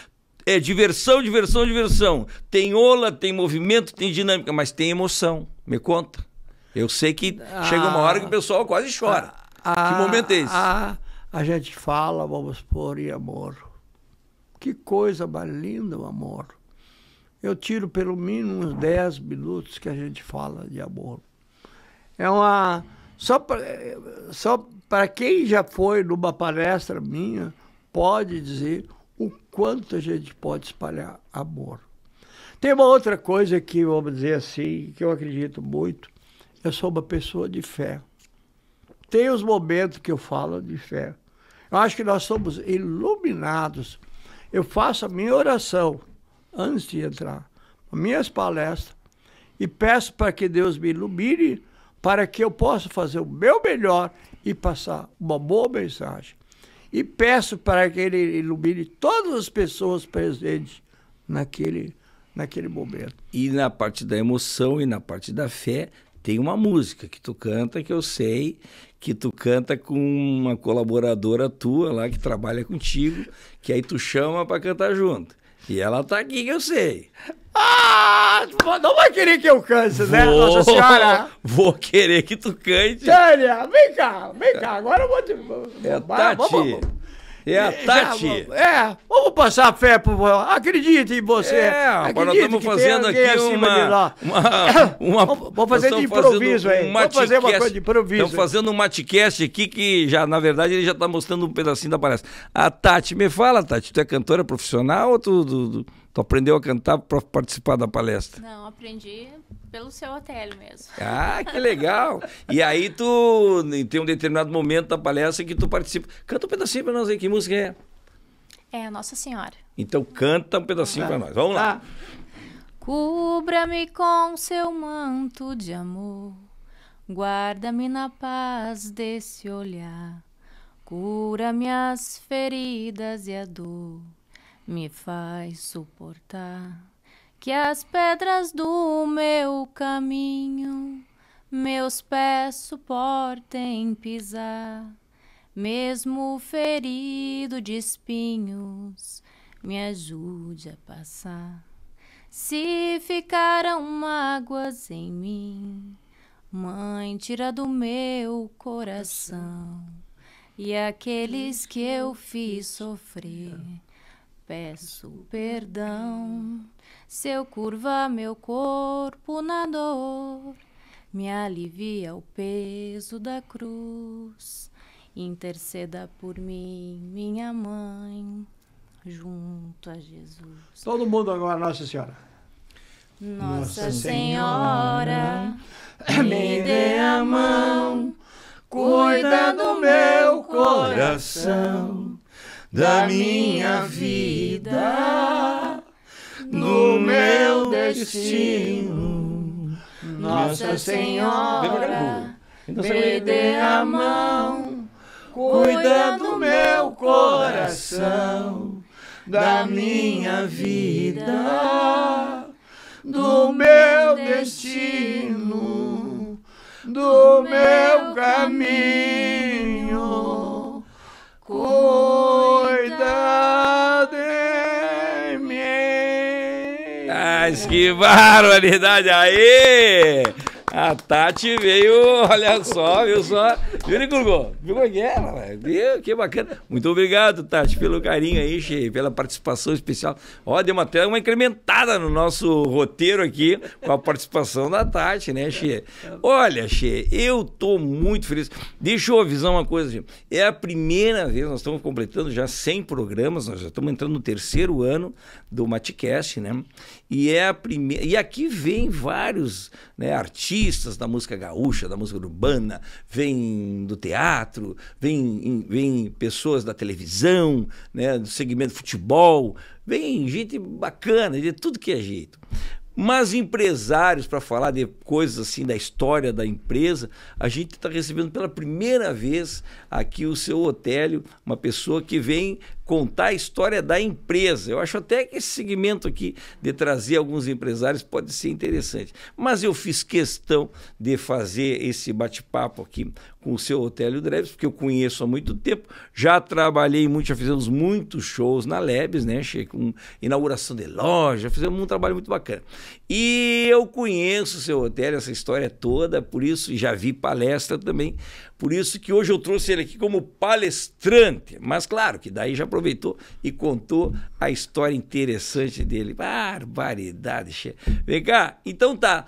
é diversão, diversão, diversão. Tem ola, tem movimento, tem dinâmica, mas tem emoção. Me conta. Eu sei que ah, chega uma hora que o ah. pessoal quase chora. Ah, que momento é esse? Ah, a gente fala, vamos por e amor. Que coisa mais linda o amor. Eu tiro pelo mínimo uns 10 minutos que a gente fala de amor. É uma. Só para só quem já foi numa palestra minha, pode dizer quanto a gente pode espalhar amor. Tem uma outra coisa que, vamos dizer assim, que eu acredito muito. Eu sou uma pessoa de fé. Tem os momentos que eu falo de fé. Eu acho que nós somos iluminados. Eu faço a minha oração antes de entrar, minhas palestras, e peço para que Deus me ilumine para que eu possa fazer o meu melhor e passar uma boa mensagem e peço para que ele ilumine todas as pessoas presentes naquele, naquele momento. E na parte da emoção e na parte da fé, tem uma música que tu canta que eu sei que tu canta com uma colaboradora tua lá que trabalha contigo, que aí tu chama para cantar junto. E ela tá aqui que eu sei. Ah, não vai querer que eu cante, né, vou, Nossa Senhora? Vou querer que tu cante. Tânia, vem cá, vem cá, agora eu vou te... É, Tati. É a Tati. é, vamos passar fé pro. Acredite em você. É, agora nós estamos fazendo aqui uma, uma, uma, Vamos fazer de improviso aí. Um vamos fazer uma coisa de improviso. Estamos fazendo um matcast aqui que já, na verdade, ele já está mostrando um pedacinho da palestra. A Tati, me fala, Tati, tu é cantora profissional ou tu... tu, tu Tu aprendeu a cantar para participar da palestra? Não, aprendi pelo seu hotel mesmo. Ah, que legal! e aí tu tem um determinado momento da palestra que tu participa. Canta um pedacinho para nós aí, que música é? É a Nossa Senhora. Então canta um pedacinho para nós. Vamos lá. Tá. Cubra-me com seu manto de amor. Guarda-me na paz desse olhar. Cura-me as feridas e a dor me faz suportar que as pedras do meu caminho meus pés suportem pisar, mesmo ferido de espinhos, me ajude a passar. Se ficaram mágoas em mim, Mãe, tira do meu coração e aqueles que eu fiz sofrer peço perdão. Se eu curva meu corpo na dor, me alivia o peso da cruz. Interceda por mim, minha mãe, junto a Jesus. Todo mundo agora, Nossa Senhora. Nossa, Senhora, me dê a mão, cuida do meu coração da minha vida, no meu destino. Nossa Senhora, então me dê a mão, cuida do meu coração, da minha vida, do meu destino, do meu caminho. Cor Rapaz, que barbaridade! aí! A Tati veio, olha só, viu só? Viu, Nicolgo? Viu como é que é? Viu? Que bacana. Muito obrigado, Tati, pelo carinho aí, Xê, pela participação especial. Ó, deu uma, até uma incrementada no nosso roteiro aqui com a participação da Tati, né, Xê? Olha, Xê, eu tô muito feliz. Deixa eu avisar uma coisa, gente. É a primeira vez, nós estamos completando já 100 programas, nós já estamos entrando no terceiro ano do Maticast, né? E é a primeira. E aqui vem vários né, artistas artistas da música gaúcha, da música urbana, vem do teatro, vem, vem pessoas da televisão, né, do segmento futebol, vem gente bacana, de tudo que é jeito. Mas empresários, para falar de coisas assim da história da empresa, a gente está recebendo pela primeira vez aqui o seu Otélio, uma pessoa que vem contar a história da empresa. Eu acho até que esse segmento aqui de trazer alguns empresários pode ser interessante. Mas eu fiz questão de fazer esse bate-papo aqui com o seu Otélio Dreves, porque eu conheço há muito tempo, já trabalhei muito, já fizemos muitos shows na Lebes, né, cheguei com inauguração de loja, fizemos um trabalho muito bacana. E eu conheço o seu Otélio, essa história toda, por isso, já vi palestra também, por isso que hoje eu trouxe ele aqui como palestrante, mas claro que daí já aproveitou e contou a história interessante dele. Barbaridade, chefe. Vem cá, então tá,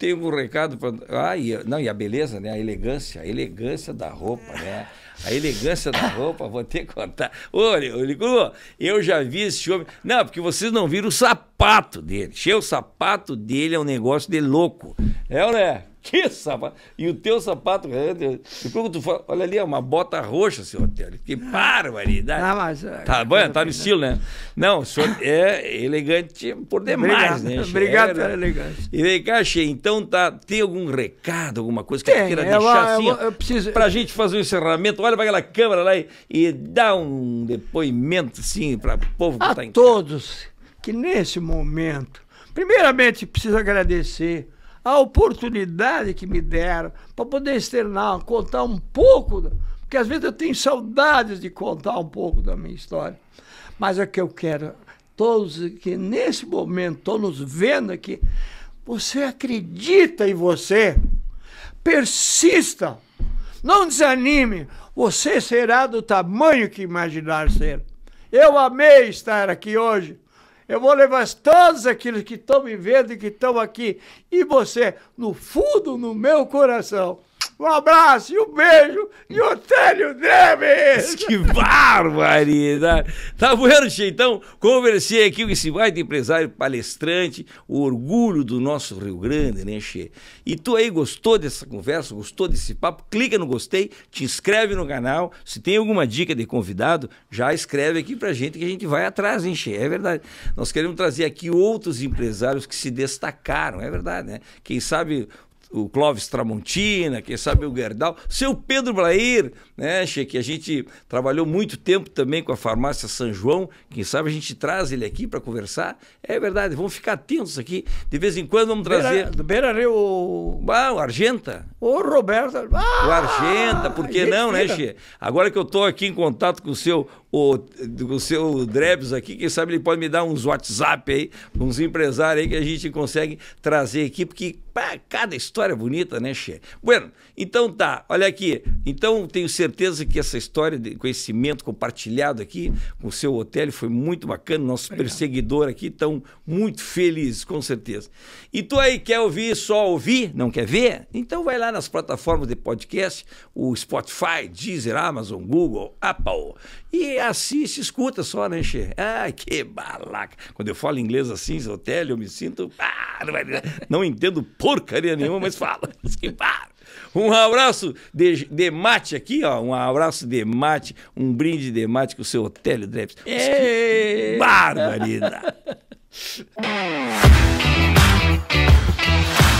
tem um recado para. Ah, e, não, e a beleza, né? A elegância, a elegância da roupa, né? A elegância da roupa, vou ter que contar. Olha, eu já vi esse homem. Não, porque vocês não viram o sapato dele. Cheio o sapato dele é um negócio de louco. É, né? Que sapato? E o teu sapato. É, depois tu fala, olha ali, é uma bota roxa, senhor Otélio. Que barbaridade. Não, ah, mas, é, tá bom, tá no é, estilo, né? Não, o senhor é elegante por demais, obrigado, né? Obrigado pela né? elegância. E vem cá, Che, então tá. Tem algum recado, alguma coisa que Tem, queira deixar eu, assim? Eu, eu preciso... Pra gente fazer o um encerramento, olha pra aquela câmera lá e, e dá um depoimento, sim pra povo que A tá em todos que nesse momento, primeiramente, preciso agradecer a oportunidade que me deram para poder externar, contar um pouco, porque às vezes eu tenho saudades de contar um pouco da minha história. Mas é que eu quero todos que nesse momento estão nos vendo aqui, você acredita em você, persista, não desanime, você será do tamanho que imaginar ser. Eu amei estar aqui hoje. Eu vou levar todos aqueles que estão me vendo e que estão aqui. E você, no fundo, no meu coração, um abraço e um beijo e o Télio Dreves! (laughs) Que barbaridade! Tá bueno, então? Conversei aqui com esse baita empresário palestrante, o orgulho do nosso Rio Grande, né, Che? E tu aí gostou dessa conversa, gostou desse papo? Clica no gostei, te inscreve no canal. Se tem alguma dica de convidado, já escreve aqui pra gente que a gente vai atrás, hein, Che? É verdade. Nós queremos trazer aqui outros empresários que se destacaram, é verdade, né? Quem sabe o Clóvis Tramontina, quem sabe o Gerdal, seu Pedro Blair, né, che, que a gente trabalhou muito tempo também com a farmácia São João, quem sabe a gente traz ele aqui para conversar. É verdade, vamos ficar atentos aqui. De vez em quando vamos trazer. Beira, do Beira Rio. Ah, o Argenta. O Roberto. Ah, o Argenta, por que não, né, Che? Agora que eu estou aqui em contato com o seu o, o seu Drebs aqui, quem sabe ele pode me dar uns WhatsApp aí, uns empresários aí que a gente consegue trazer aqui, porque Pá, cada história bonita, né, Che? Bueno, então tá, olha aqui. Então tenho certeza que essa história de conhecimento compartilhado aqui com o seu hotel foi muito bacana. Nosso Obrigado. perseguidor aqui estão muito felizes, com certeza. E tu aí quer ouvir, só ouvir, não quer ver? Então vai lá nas plataformas de podcast, o Spotify, Deezer, Amazon, Google, Apple. E assiste, escuta só, né, Che? Ai, que balaca. Quando eu falo inglês assim, hotel, eu me sinto. Ah, não, vai... não entendo porcaria nenhuma, mas fala. (laughs) Um abraço de, de, mate aqui, ó. Um abraço de mate, um brinde de mate com o seu Otélio Dreps. Barbaridade! (laughs)